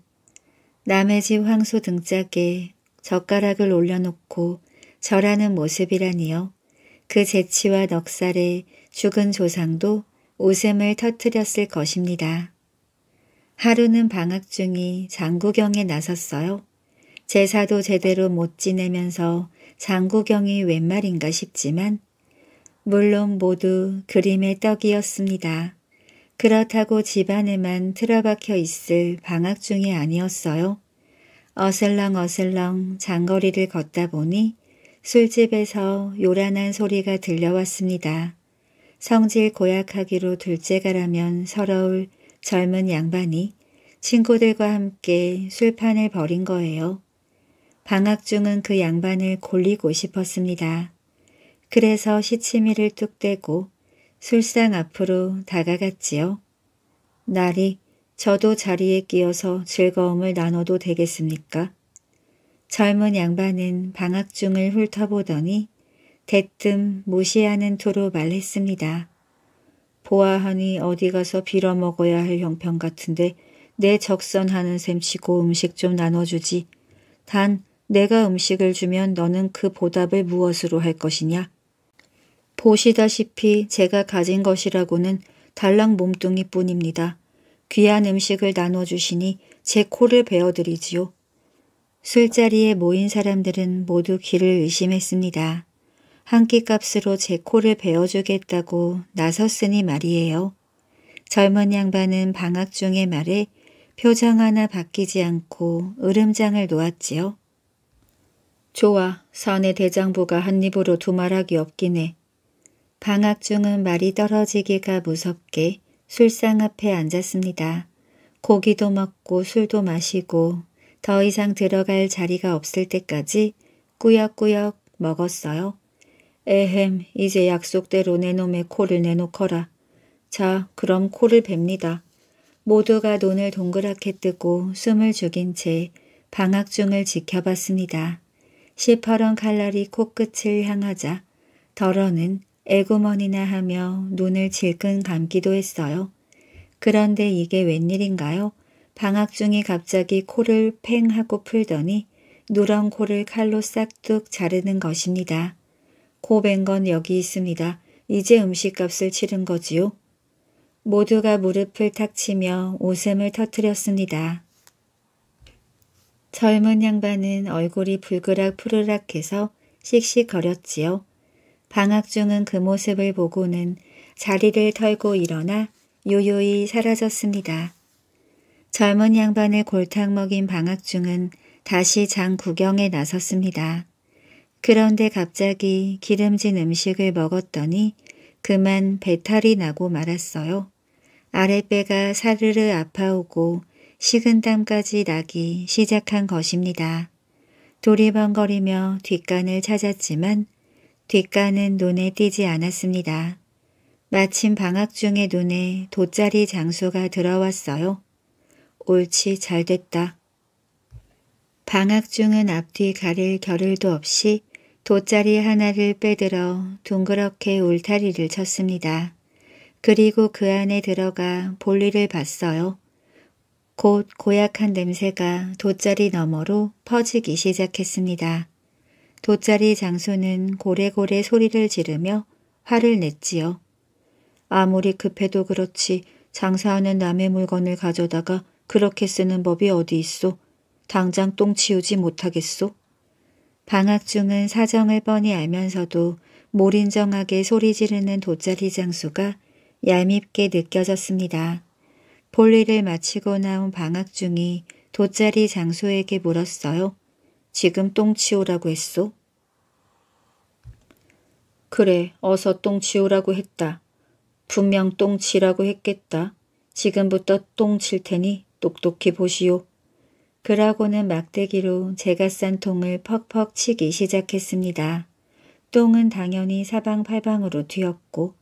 남의 집 황소 등짝에 젓가락을 올려놓고 절하는 모습이라니요. 그 재치와 넉살에 죽은 조상도 웃음을 터뜨렸을 것입니다. 하루는 방학 중이 장구경에 나섰어요. 제사도 제대로 못 지내면서 장구경이 웬 말인가 싶지만 물론 모두 그림의 떡이었습니다. 그렇다고 집안에만 틀어박혀 있을 방학 중이 아니었어요. 어슬렁어슬렁 장거리를 걷다 보니 술집에서 요란한 소리가 들려왔습니다. 성질 고약하기로 둘째가라면 서러울 젊은 양반이 친구들과 함께 술판을 벌인 거예요. 방학 중은 그 양반을 골리고 싶었습니다. 그래서 시치미를 뚝 떼고 술상 앞으로 다가갔지요. 날이 저도 자리에 끼어서 즐거움을 나눠도 되겠습니까? 젊은 양반은 방학 중을 훑어보더니 대뜸 무시하는 투로 말했습니다. 보아하니 어디 가서 빌어먹어야 할 형편 같은데 내 적선하는 셈치고 음식 좀 나눠주지. 단 내가 음식을 주면 너는 그 보답을 무엇으로 할 것이냐? 보시다시피 제가 가진 것이라고는 달랑 몸뚱이뿐입니다. 귀한 음식을 나눠주시니 제 코를 베어드리지요. 술자리에 모인 사람들은 모두 귀를 의심했습니다. 한 끼 값으로 제 코를 베어주겠다고 나섰으니 말이에요. 젊은 양반은 방학 중에말해 표정 하나 바뀌지 않고 으름장을 놓았지요. 좋아, 선의 대장부가 한 입으로 두 말하기 없기네. 방학 중은 말이 떨어지기가 무섭게 술상 앞에 앉았습니다. 고기도 먹고 술도 마시고 더 이상 들어갈 자리가 없을 때까지 꾸역꾸역 먹었어요. 에헴, 이제 약속대로 내 놈의 코를 내놓거라. 자, 그럼 코를 뱁니다. 모두가 눈을 동그랗게 뜨고 숨을 죽인 채 방학 중을 지켜봤습니다. 시퍼런 칼날이 코끝을 향하자 더러는 에구머니나 하며 눈을 질끈 감기도 했어요. 그런데 이게 웬일인가요? 방학 중이 갑자기 코를 팽 하고 풀더니 누런 코를 칼로 싹둑 자르는 것입니다. 코벤 건 여기 있습니다. 이제 음식값을 치른 거지요. 모두가 무릎을 탁 치며 웃음을 터뜨렸습니다. 젊은 양반은 얼굴이 붉으락 푸르락해서 씩씩거렸지요. 방학 중은 그 모습을 보고는 자리를 털고 일어나 요요히 사라졌습니다. 젊은 양반의 골탕 먹인 방학 중은 다시 장 구경에 나섰습니다. 그런데 갑자기 기름진 음식을 먹었더니 그만 배탈이 나고 말았어요. 아랫배가 사르르 아파오고 식은땀까지 나기 시작한 것입니다. 도리번거리며 뒷간을 찾았지만 뒷간은 눈에 띄지 않았습니다. 마침 방학 중에 눈에 돗자리 장소가 들어왔어요. 옳지 잘됐다. 방학 중은 앞뒤 가릴 겨를도 없이 돗자리 하나를 빼들어 둥그렇게 울타리를 쳤습니다. 그리고 그 안에 들어가 볼일을 봤어요. 곧 고약한 냄새가 돗자리 너머로 퍼지기 시작했습니다. 돗자리 장수는 고래고래 소리를 지르며 화를 냈지요. 아무리 급해도 그렇지 장사하는 남의 물건을 가져다가 그렇게 쓰는 법이 어디 있소. 당장 똥 치우지 못하겠소. 방학중은 사정을 뻔히 알면서도 몰인정하게 소리 지르는 돗자리 장수가 얄밉게 느껴졌습니다. 볼일을 마치고 나온 방학중이 돗자리 장소에게 물었어요. 지금 똥 치우라고 했소? 그래, 어서 똥 치우라고 했다. 분명 똥 치라고 했겠다. 지금부터 똥 칠 테니 똑똑히 보시오. 그러고는 막대기로 제가 싼 통을 퍽퍽 치기 시작했습니다. 똥은 당연히 사방팔방으로 튀었고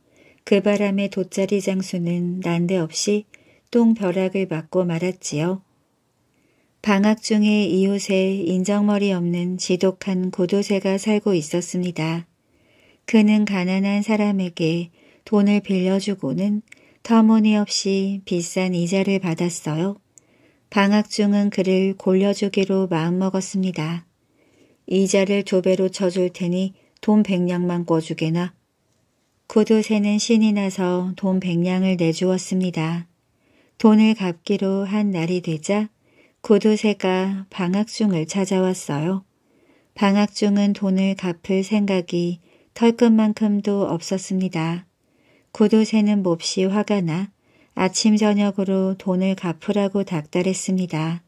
그 바람에 돗자리 장수는 난데없이 합동벼락을 맞고 말았지요. 방학 중에 이웃에 인정머리 없는 지독한 고도세가 살고 있었습니다. 그는 가난한 사람에게 돈을 빌려주고는 터무니없이 비싼 이자를 받았어요. 방학 중은 그를 골려주기로 마음먹었습니다. 이자를 두 배로 쳐줄 테니 돈 백냥만 꿔주게나. 구두새는 신이 나서 돈 백냥을 내주었습니다. 돈을 갚기로 한 날이 되자 고두새가 방학중을 찾아왔어요. 방학중은 돈을 갚을 생각이 털끝만큼도 없었습니다. 고두새는 몹시 화가 나 아침 저녁으로 돈을 갚으라고 닥달했습니다.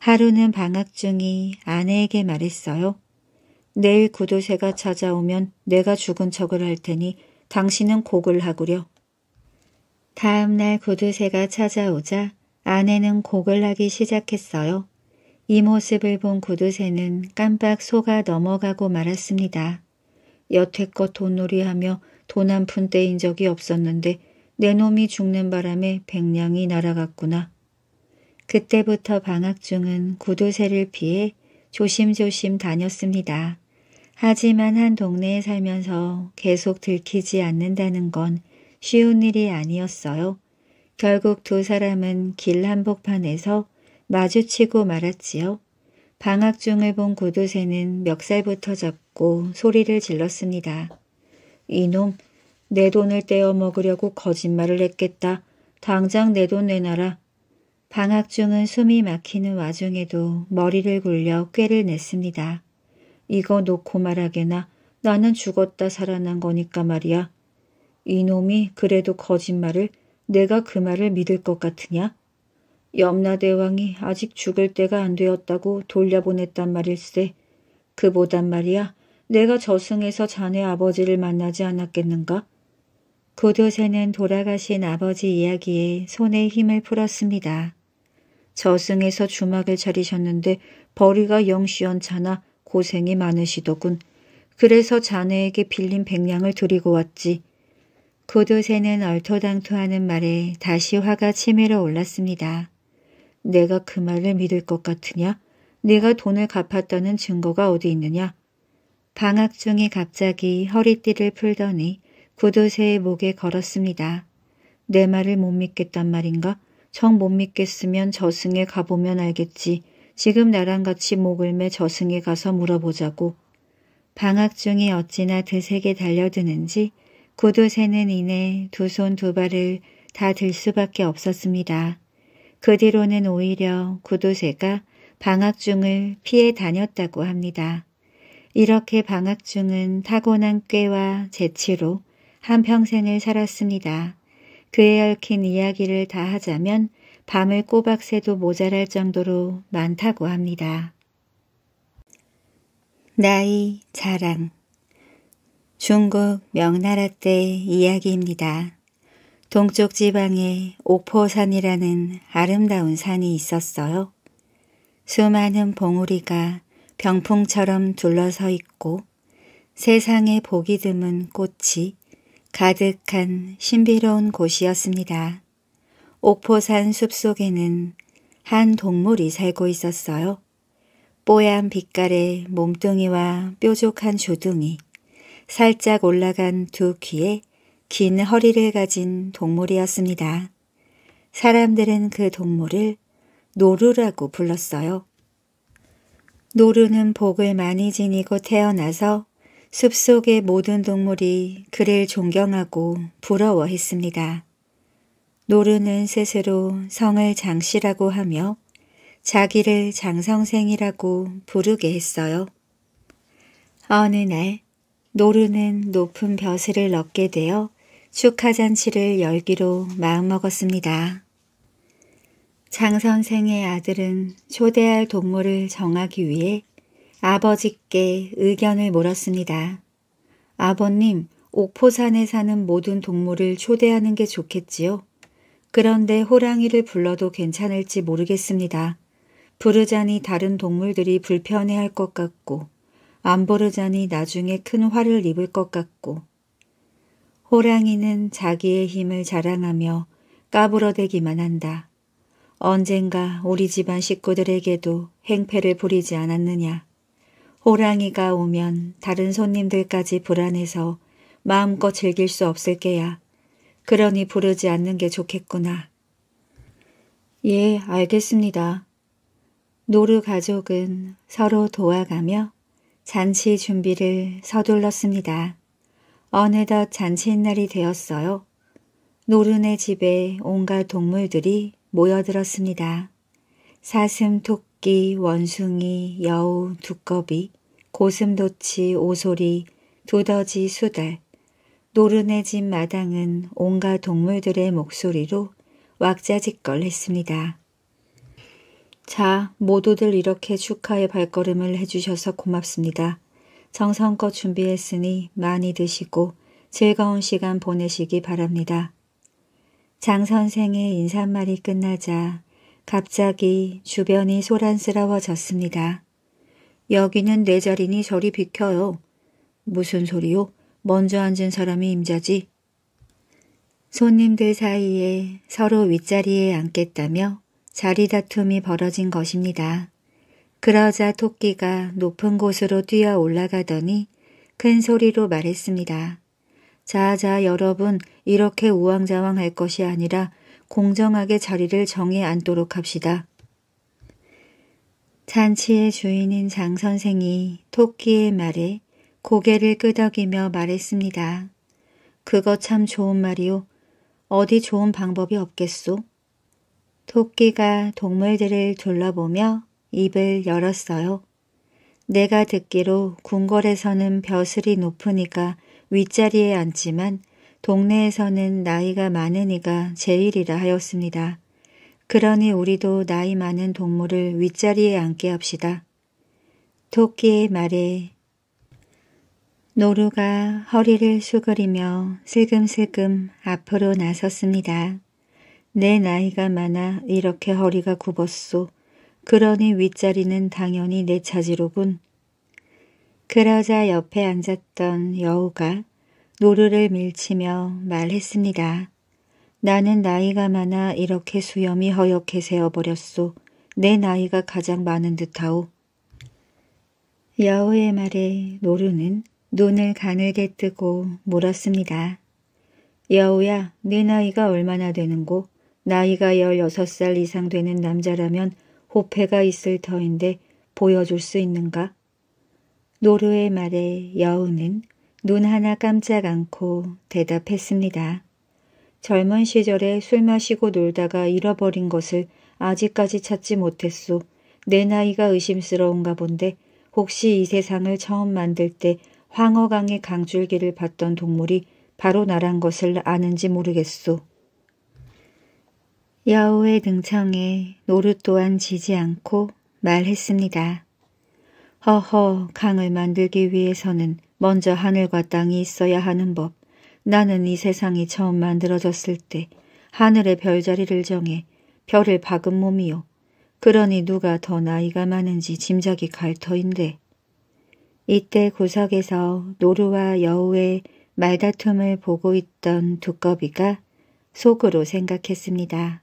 하루는 방학중이 아내에게 말했어요. 내일 구두쇠가 찾아오면 내가 죽은 척을 할 테니 당신은 곡을 하구려. 다음 날 구두쇠가 찾아오자 아내는 곡을 하기 시작했어요. 이 모습을 본 구두쇠는 깜빡 속아 넘어가고 말았습니다. 여태껏 돈놀이하며 돈 한푼 떼인 적이 없었는데 내 놈이 죽는 바람에 백냥이 날아갔구나. 그때부터 방학중은 구두쇠를 피해 조심조심 다녔습니다. 하지만 한 동네에 살면서 계속 들키지 않는다는 건 쉬운 일이 아니었어요. 결국 두 사람은 길 한복판에서 마주치고 말았지요. 방학 중을 본구두쇠는 멱살부터 잡고 소리를 질렀습니다. 이놈, 내 돈을 떼어 먹으려고 거짓말을 했겠다. 당장 내 돈 내놔라. 방학중은 숨이 막히는 와중에도 머리를 굴려 꾀를 냈습니다. 이거 놓고 말하게나 나는 죽었다 살아난 거니까 말이야. 이놈이 그래도 거짓말을 내가 그 말을 믿을 것 같으냐? 염라대왕이 아직 죽을 때가 안 되었다고 돌려보냈단 말일세. 그보단 말이야 내가 저승에서 자네 아버지를 만나지 않았겠는가? 고도새는 돌아가신 아버지 이야기에 손에 힘을 풀었습니다. 저승에서 주막을 차리셨는데 벌이가 영시연차나 고생이 많으시더군. 그래서 자네에게 빌린 백량을 드리고 왔지. 고두새는 얼토당토하는 말에 다시 화가 치밀어 올랐습니다. 내가 그 말을 믿을 것 같으냐? 네가 돈을 갚았다는 증거가 어디 있느냐? 방학 중에 갑자기 허리띠를 풀더니 구두쇠의 목에 걸었습니다. 내 말을 못 믿겠단 말인가? 정 못 믿겠으면 저승에 가보면 알겠지. 지금 나랑 같이 목을 매 저승에 가서 물어보자고. 방학 중에 어찌나 드세게 달려드는지 구두쇠는 이내 두 손 두 발을 다 들 수밖에 없었습니다. 그 뒤로는 오히려 구두쇠가 방학 중을 피해 다녔다고 합니다. 이렇게 방학 중은 타고난 꾀와 재치로 한평생을 살았습니다. 그에 얽힌 이야기를 다 하자면 밤을 꼬박 새도 모자랄 정도로 많다고 합니다. 나이, 자랑 중국 명나라 때 이야기입니다. 동쪽 지방에 옥포산이라는 아름다운 산이 있었어요. 수많은 봉우리가 병풍처럼 둘러서 있고 세상에 보기 드문 꽃이 가득한 신비로운 곳이었습니다. 옥포산 숲속에는 한 동물이 살고 있었어요. 뽀얀 빛깔의 몸뚱이와 뾰족한 조둥이 살짝 올라간 두 귀에 긴 허리를 가진 동물이었습니다. 사람들은 그 동물을 노루라고 불렀어요. 노루는 복을 많이 지니고 태어나서 숲속의 모든 동물이 그를 존경하고 부러워했습니다. 노루는 스스로 성을 장씨라고 하며 자기를 장성생이라고 부르게 했어요. 어느 날 노루는 높은 벼슬을 넣게 되어 축하잔치를 열기로 마음먹었습니다. 장 선생의 아들은 초대할 동물을 정하기 위해 아버지께 의견을 물었습니다. 아버님, 옥포산에 사는 모든 동물을 초대하는 게 좋겠지요? 그런데 호랑이를 불러도 괜찮을지 모르겠습니다. 부르자니 다른 동물들이 불편해할 것 같고 안 부르자니 나중에 큰 화를 입을 것 같고 호랑이는 자기의 힘을 자랑하며 까불어대기만 한다. 언젠가 우리 집안 식구들에게도 행패를 부리지 않았느냐. 호랑이가 오면 다른 손님들까지 불안해서 마음껏 즐길 수 없을 게야. 그러니 부르지 않는 게 좋겠구나. 예, 알겠습니다. 노루 가족은 서로 도와가며 잔치 준비를 서둘렀습니다. 어느덧 잔치날이 되었어요. 노른의 집에 온갖 동물들이 모여들었습니다. 사슴, 토끼, 원숭이, 여우, 두꺼비, 고슴도치, 오소리, 두더지, 수달. 노른의 집 마당은 온갖 동물들의 목소리로 왁자지껄 했습니다. 자, 모두들 이렇게 축하의 발걸음을 해주셔서 고맙습니다. 정성껏 준비했으니 많이 드시고 즐거운 시간 보내시기 바랍니다. 장 선생의 인사말이 끝나자 갑자기 주변이 소란스러워졌습니다. 여기는 내 자리니 저리 비켜요. 무슨 소리요? 먼저 앉은 사람이 임자지. 손님들 사이에 서로 윗자리에 앉겠다며 자리다툼이 벌어진 것입니다. 그러자 토끼가 높은 곳으로 뛰어 올라가더니 큰 소리로 말했습니다. 자자 여러분 이렇게 우왕좌왕 할 것이 아니라 공정하게 자리를 정해 앉도록 합시다. 잔치의 주인인 장 선생이 토끼의 말에 고개를 끄덕이며 말했습니다. 그거 참 좋은 말이오. 어디 좋은 방법이 없겠소? 토끼가 동물들을 둘러보며 입을 열었어요. 내가 듣기로 궁궐에서는 벼슬이 높으니까 윗자리에 앉지만 동네에서는 나이가 많으니가 제일이라 하였습니다. 그러니 우리도 나이 많은 동물을 윗자리에 앉게 합시다. 토끼의 말에 노루가 허리를 수그리며 슬금슬금 앞으로 나섰습니다. 내 나이가 많아 이렇게 허리가 굽었소. 그러니 윗자리는 당연히 내 차지로군. 그러자 옆에 앉았던 여우가 노루를 밀치며 말했습니다. 나는 나이가 많아 이렇게 수염이 허옇게 새어버렸소. 내 나이가 가장 많은 듯하오. 여우의 말에 노루는 눈을 가늘게 뜨고 물었습니다. 여우야, 네 나이가 얼마나 되는고? 나이가 16살 이상 되는 남자라면 호패가 있을 터인데 보여줄 수 있는가? 노르의 말에 여우는 눈 하나 깜짝 않고 대답했습니다. 젊은 시절에 술 마시고 놀다가 잃어버린 것을 아직까지 찾지 못했소. 내 나이가 의심스러운가 본데 혹시 이 세상을 처음 만들 때 황어강의 강줄기를 봤던 동물이 바로 나란 것을 아는지 모르겠소. 여호의능청에 노릇 또한 지지 않고 말했습니다. 허허 강을 만들기 위해서는 먼저 하늘과 땅이 있어야 하는 법. 나는 이 세상이 처음 만들어졌을 때 하늘의 별자리를 정해 별을 박은 몸이요. 그러니 누가 더 나이가 많은지 짐작이 갈 터인데. 이때 구석에서 노루와 여우의 말다툼을 보고 있던 두꺼비가 속으로 생각했습니다.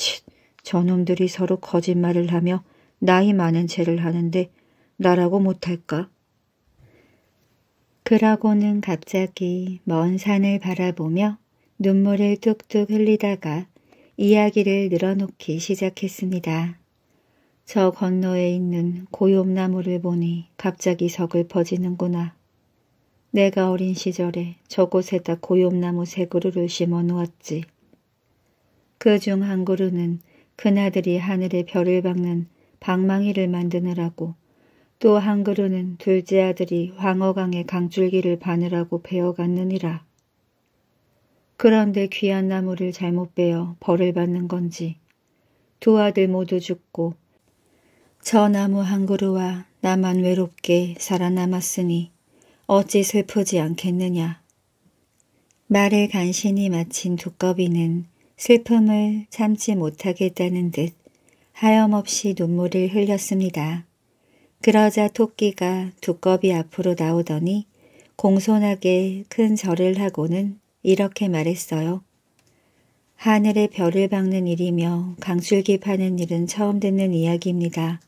칫, 저놈들이 서로 거짓말을 하며 나이 많은 죄를 하는데 나라고 못할까? 그러고는 갑자기 먼 산을 바라보며 눈물을 뚝뚝 흘리다가 이야기를 늘어놓기 시작했습니다. 저 건너에 있는 고요나무를 보니 갑자기 석을 퍼지는구나. 내가 어린 시절에 저곳에다 고요나무 세 그루를 심어 놓았지. 그중한 그루는 그나들이 하늘의 별을 박는 방망이를 만드느라고 또 한 그루는 둘째 아들이 황어강의 강줄기를 바느라고 베어갔느니라. 그런데 귀한 나무를 잘못 베어 벌을 받는 건지 두 아들 모두 죽고 저 나무 한 그루와 나만 외롭게 살아남았으니 어찌 슬프지 않겠느냐. 말을 간신히 마친 두꺼비는 슬픔을 참지 못하겠다는 듯 하염없이 눈물을 흘렸습니다. 그러자 토끼가 두꺼비 앞으로 나오더니 공손하게 큰 절을 하고는 이렇게 말했어요. 하늘에 별을 박는 일이며 강줄기 파는 일은 처음 듣는 이야기입니다.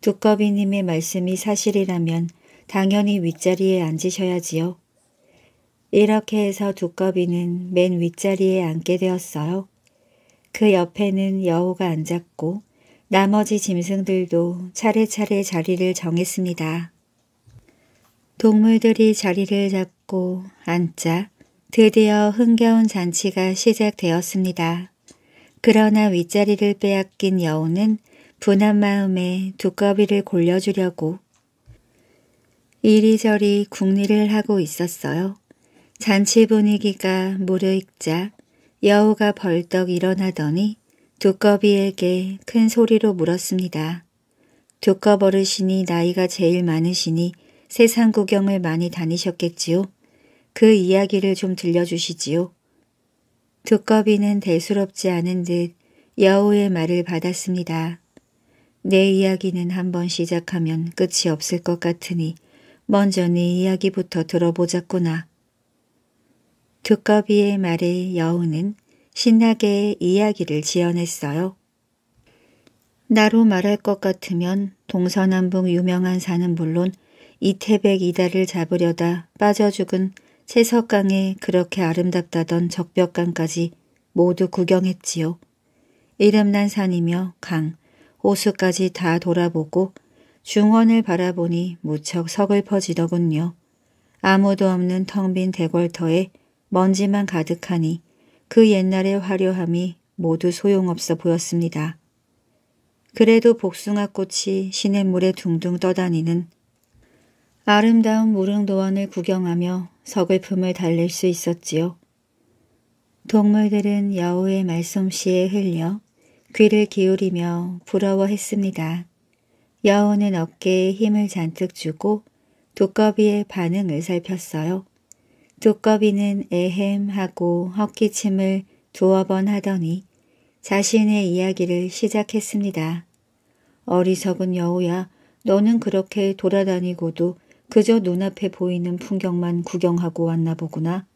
두꺼비님의 말씀이 사실이라면 당연히 윗자리에 앉으셔야지요. 이렇게 해서 두꺼비는 맨 윗자리에 앉게 되었어요. 그 옆에는 여우가 앉았고 나머지 짐승들도 차례차례 자리를 정했습니다. 동물들이 자리를 잡고 앉자 드디어 흥겨운 잔치가 시작되었습니다. 그러나 윗자리를 빼앗긴 여우는 분한 마음에 두꺼비를 골려주려고 이리저리 궁리를 하고 있었어요. 잔치 분위기가 무르익자 여우가 벌떡 일어나더니 두꺼비에게 큰 소리로 물었습니다. 두꺼 어르신이 나이가 제일 많으시니 세상 구경을 많이 다니셨겠지요. 그 이야기를 좀 들려주시지요. 두꺼비는 대수롭지 않은 듯 여우의 말을 받았습니다. 내 이야기는 한번 시작하면 끝이 없을 것 같으니 먼저 네 이야기부터 들어보자꾸나. 두꺼비의 말에 여우는 신나게 이야기를 지어냈어요. 나로 말할 것 같으면 동서남북 유명한 산은 물론 이태백 이달을 잡으려다 빠져 죽은 채석강에 그렇게 아름답다던 적벽강까지 모두 구경했지요. 이름난 산이며 강, 호수까지 다 돌아보고 중원을 바라보니 무척 서글퍼지더군요. 아무도 없는 텅 빈 대궐터에 먼지만 가득하니 그 옛날의 화려함이 모두 소용없어 보였습니다. 그래도 복숭아꽃이 시냇물에 둥둥 떠다니는 아름다운 무릉도원을 구경하며 서글픔을 달랠 수 있었지요. 동물들은 여우의 말솜씨에 흘려 귀를 기울이며 부러워했습니다. 여우는 어깨에 힘을 잔뜩 주고 두꺼비의 반응을 살폈어요. 두꺼비는 에헴하고 헛기침을 두어 번 하더니 자신의 이야기를 시작했습니다. 어리석은 여우야 너는 그렇게 돌아다니고도 그저 눈앞에 보이는 풍경만 구경하고 왔나 보구나.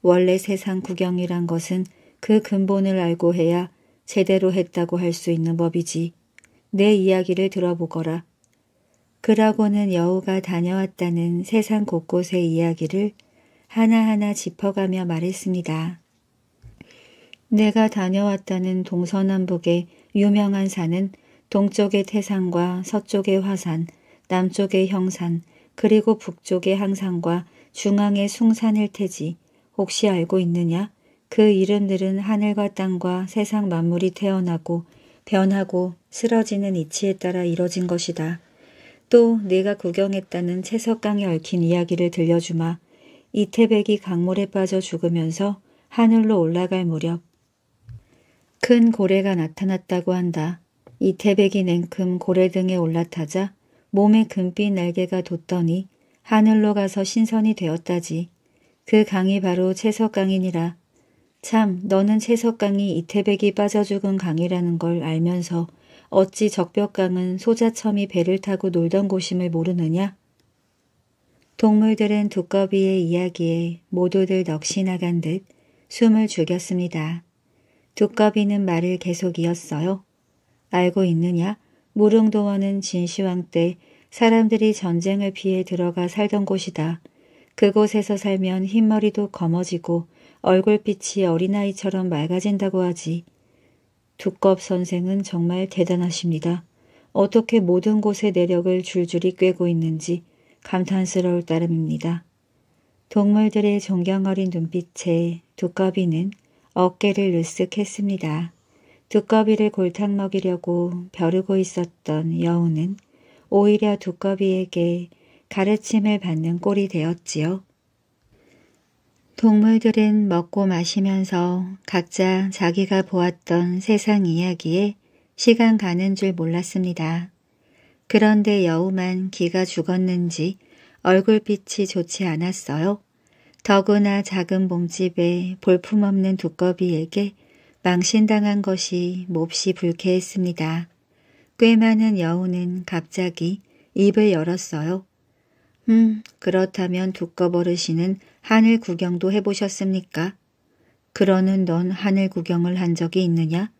원래 세상 구경이란 것은 그 근본을 알고 해야 제대로 했다고 할 수 있는 법이지. 내 이야기를 들어보거라. 그러고는 여우가 다녀왔다는 세상 곳곳의 이야기를 하나하나 짚어가며 말했습니다. 내가 다녀왔다는 동서남북의 유명한 산은 동쪽의 태산과 서쪽의 화산, 남쪽의 형산, 그리고 북쪽의 항산과 중앙의 숭산일 테지 혹시 알고 있느냐? 그 이름들은 하늘과 땅과 세상 만물이 태어나고 변하고 쓰러지는 이치에 따라 이뤄진 것이다. 또 네가 구경했다는 채석강에 얽힌 이야기를 들려주마. 이태백이 강물에 빠져 죽으면서 하늘로 올라갈 무렵 큰 고래가 나타났다고 한다. 이태백이 냉큼 고래 등에 올라타자 몸에 금빛 날개가 돋더니 하늘로 가서 신선이 되었다지. 그 강이 바로 채석강이니라. 참 너는 채석강이 이태백이 빠져 죽은 강이라는 걸 알면서 어찌 적벽강은 소자첨이 배를 타고 놀던 곳임을 모르느냐? 동물들은 두꺼비의 이야기에 모두들 넋이 나간 듯 숨을 죽였습니다. 두꺼비는 말을 계속 이었어요. 알고 있느냐? 무릉도원은 진시황 때 사람들이 전쟁을 피해 들어가 살던 곳이다. 그곳에서 살면 흰머리도 검어지고 얼굴빛이 어린아이처럼 맑아진다고 하지. 두껍 선생은 정말 대단하십니다. 어떻게 모든 곳의 내력을 줄줄이 꿰고 있는지 감탄스러울 따름입니다. 동물들의 존경어린 눈빛에 두꺼비는 어깨를 으쓱했습니다. 두꺼비를 골탕 먹이려고 벼르고 있었던 여우는 오히려 두꺼비에게 가르침을 받는 꼴이 되었지요. 동물들은 먹고 마시면서 각자 자기가 보았던 세상 이야기에 시간 가는 줄 몰랐습니다. 그런데 여우만 기가 죽었는지 얼굴빛이 좋지 않았어요. 더구나 작은 몸집에 볼품없는 두꺼비에게 망신당한 것이 몹시 불쾌했습니다. 꽤 많은 여우는 갑자기 입을 열었어요. 음, 그렇다면 두꺼버릇시는 하늘 구경도 해보셨습니까? 그러는 넌 하늘 구경을 한 적이 있느냐?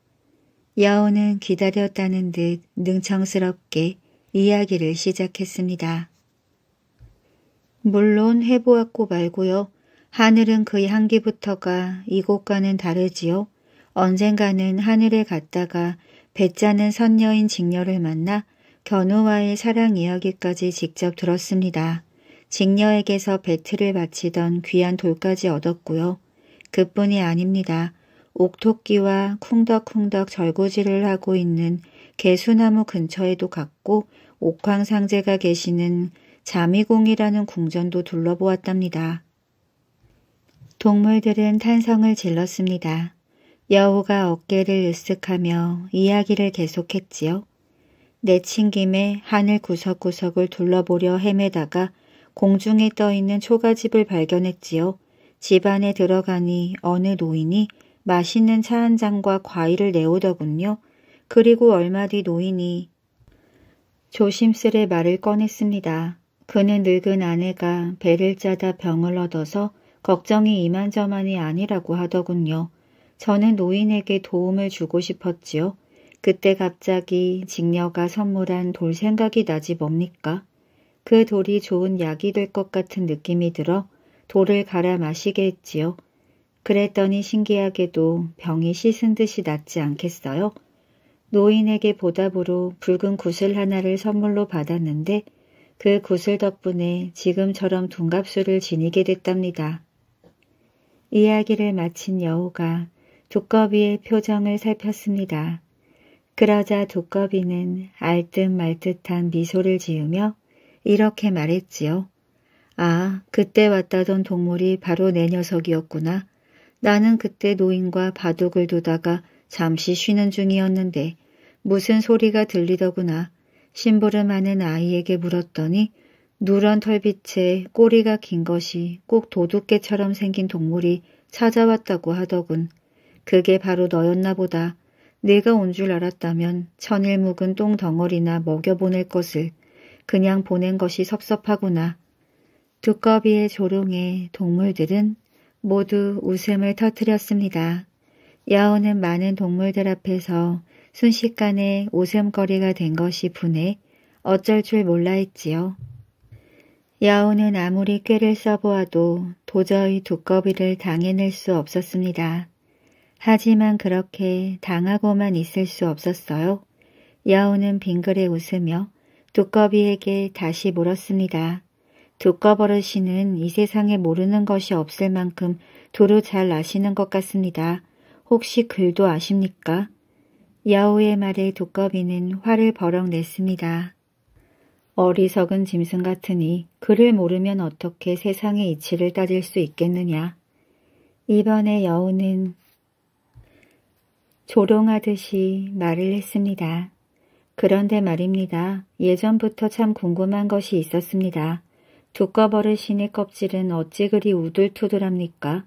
여우는 기다렸다는 듯 능청스럽게 이야기를 시작했습니다. 물론 해보았고 말고요. 하늘은 그의 한기부터가 이곳과는 다르지요. 언젠가는 하늘에 갔다가 배짜는 선녀인 직녀를 만나 견우와의 사랑 이야기까지 직접 들었습니다. 직녀에게서 배틀을 바치던 귀한 돌까지 얻었고요. 그뿐이 아닙니다. 옥토끼와 쿵덕쿵덕 절구질을 하고 있는 개수나무 근처에도 갔고 옥황상제가 계시는 자미공이라는 궁전도 둘러보았답니다. 동물들은 탄성을 질렀습니다. 여우가 어깨를 으쓱하며 이야기를 계속했지요. 내친 김에 하늘 구석구석을 둘러보려 헤매다가 공중에 떠있는 초가집을 발견했지요. 집 안에 들어가니 어느 노인이 맛있는 차 한 잔과 과일을 내오더군요. 그리고 얼마 뒤 노인이 조심스레 말을 꺼냈습니다. 그는 늙은 아내가 배를 짜다 병을 얻어서 걱정이 이만저만이 아니라고 하더군요. 저는 노인에게 도움을 주고 싶었지요. 그때 갑자기 직녀가 선물한 돌 생각이 나지 뭡니까? 그 돌이 좋은 약이 될 것 같은 느낌이 들어 돌을 갈아 마시게 했지요. 그랬더니 신기하게도 병이 씻은 듯이 낫지 않겠어요? 노인에게 보답으로 붉은 구슬 하나를 선물로 받았는데 그 구슬 덕분에 지금처럼 둔갑수를 지니게 됐답니다. 이야기를 마친 여우가 두꺼비의 표정을 살폈습니다. 그러자 두꺼비는 알듯 말듯한 미소를 지으며 이렇게 말했지요. 아, 그때 왔다던 동물이 바로 내 녀석이었구나. 나는 그때 노인과 바둑을 두다가 잠시 쉬는 중이었는데 무슨 소리가 들리더구나. 심부름 하는 아이에게 물었더니 누런 털빛에 꼬리가 긴 것이 꼭 도둑개처럼 생긴 동물이 찾아왔다고 하더군. 그게 바로 너였나 보다. 내가 온 줄 알았다면 천일 묵은 똥덩어리나 먹여보낼 것을 그냥 보낸 것이 섭섭하구나. 두꺼비의 조롱에 동물들은 모두 웃음을 터뜨렸습니다. 야호는 많은 동물들 앞에서 순식간에 웃음거리가 된 것이 분해 어쩔 줄 몰라 했지요. 야오는 아무리 꾀를 써보아도 도저히 두꺼비를 당해낼 수 없었습니다. 하지만 그렇게 당하고만 있을 수 없었어요. 야오는 빙그레 웃으며 두꺼비에게 다시 물었습니다. 두꺼버릇이는 이 세상에 모르는 것이 없을 만큼 두루 잘 아시는 것 같습니다. 혹시 글도 아십니까? 야호의 말에 두꺼비는 화를 버럭 냈습니다. 어리석은 짐승 같으니 그를 모르면 어떻게 세상의 이치를 따질 수 있겠느냐. 이번에 여우는 조롱하듯이 말을 했습니다. 그런데 말입니다. 예전부터 참 궁금한 것이 있었습니다. 두꺼버릇 신의 껍질은 어찌 그리 우둘투둘합니까?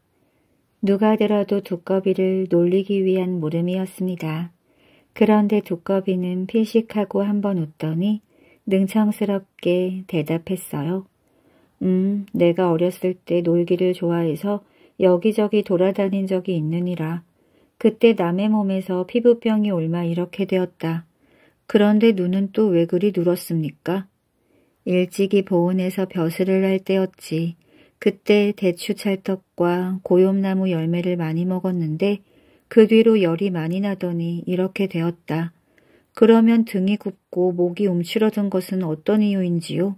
누가 들어도 두꺼비를 놀리기 위한 물음이었습니다. 그런데 두꺼비는 피식하고 한번 웃더니 능청스럽게 대답했어요. 음, 내가 어렸을 때 놀기를 좋아해서 여기저기 돌아다닌 적이 있느니라. 그때 남의 몸에서 피부병이 올마 이렇게 되었다. 그런데 눈은 또 왜 그리 눌었습니까? 일찍이 보온에서 벼슬을 할 때였지. 그때 대추 찰떡과 고염나무 열매를 많이 먹었는데 그 뒤로 열이 많이 나더니 이렇게 되었다. 그러면 등이 굽고 목이 움츠러든 것은 어떤 이유인지요?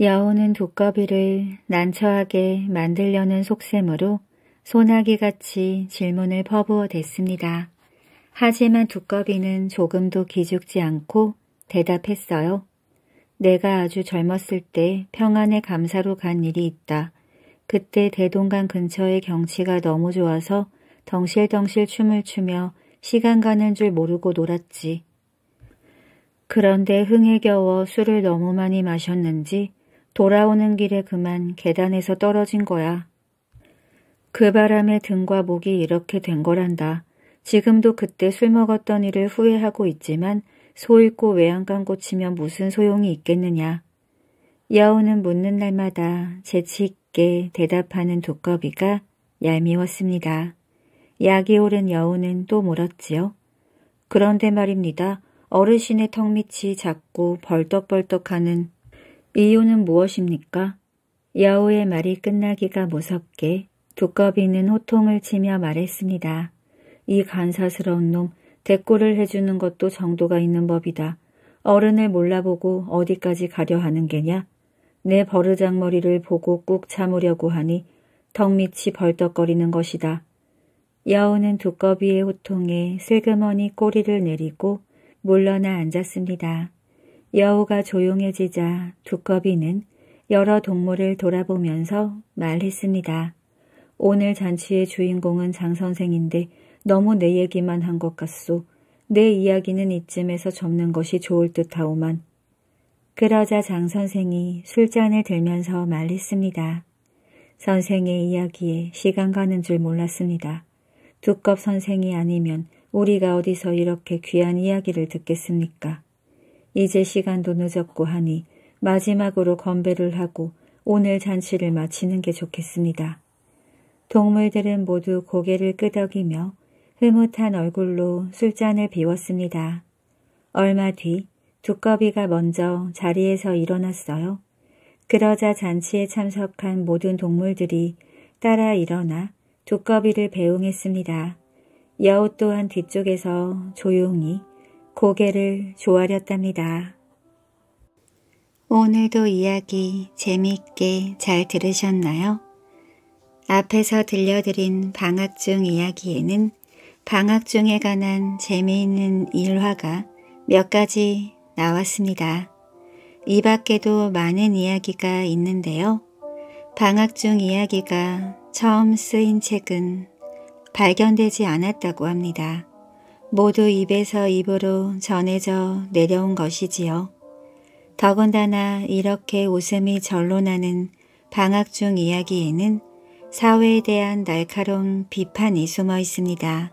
야호는 두꺼비를 난처하게 만들려는 속셈으로 소나기같이 질문을 퍼부어 댔습니다. 하지만 두꺼비는 조금도 기죽지 않고 대답했어요. 내가 아주 젊었을 때 평안의 감사로 간 일이 있다. 그때 대동강 근처의 경치가 너무 좋아서 덩실덩실 춤을 추며 시간 가는 줄 모르고 놀았지. 그런데 흥에 겨워 술을 너무 많이 마셨는지 돌아오는 길에 그만 계단에서 떨어진 거야. 그 바람에 등과 목이 이렇게 된 거란다. 지금도 그때 술 먹었던 일을 후회하고 있지만 소 잃고 외양간 고치면 무슨 소용이 있겠느냐. 여우는 묻는 날마다 재치 있게 부게 대답하는 두꺼비가 얄미웠습니다. 약이 오른 여우는 또 물었지요. 그런데 말입니다. 어르신의 턱 밑이 작고 벌떡벌떡하는 이유는 무엇입니까? 여우의 말이 끝나기가 무섭게 두꺼비는 호통을 치며 말했습니다. 이 간사스러운 놈 대꾸를 해주는 것도 정도가 있는 법이다. 어른을 몰라보고 어디까지 가려 하는 게냐? 내 버르장머리를 보고 꾹 참으려고 하니 턱밑이 벌떡거리는 것이다. 여우는 두꺼비의 호통에 슬그머니 꼬리를 내리고 물러나 앉았습니다. 여우가 조용해지자 두꺼비는 여러 동물을 돌아보면서 말했습니다. 오늘 잔치의 주인공은 장선생인데 너무 내 얘기만 한 것 같소. 내 이야기는 이쯤에서 접는 것이 좋을 듯 하오만 그러자 장 선생이 술잔을 들면서 말했습니다. 선생의 이야기에 시간 가는 줄 몰랐습니다. 두껍 선생이 아니면 우리가 어디서 이렇게 귀한 이야기를 듣겠습니까? 이제 시간도 늦었고 하니 마지막으로 건배를 하고 오늘 잔치를 마치는 게 좋겠습니다. 동물들은 모두 고개를 끄덕이며 흐뭇한 얼굴로 술잔을 비웠습니다. 얼마 뒤 두꺼비가 먼저 자리에서 일어났어요. 그러자 잔치에 참석한 모든 동물들이 따라 일어나 두꺼비를 배웅했습니다. 여우 또한 뒤쪽에서 조용히 고개를 조아렸답니다. 오늘도 이야기 재미있게 잘 들으셨나요? 앞에서 들려드린 방학중 이야기에는 방학중에 관한 재미있는 일화가 몇 가지 나왔습니다. 이 밖에도 많은 이야기가 있는데요. 방학 중 이야기가 처음 쓰인 책은 발견되지 않았다고 합니다. 모두 입에서 입으로 전해져 내려온 것이지요. 더군다나 이렇게 웃음이 절로 나는 방학 중 이야기에는 사회에 대한 날카로운 비판이 숨어 있습니다.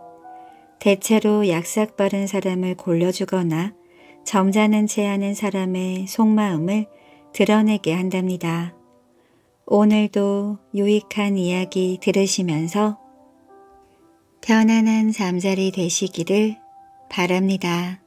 대체로 약삭 바른 사람을 골려주거나 점잖은 체 하는 사람의 속마음을 드러내게 한답니다. 오늘도 유익한 이야기 들으시면서 편안한 잠자리 되시기를 바랍니다.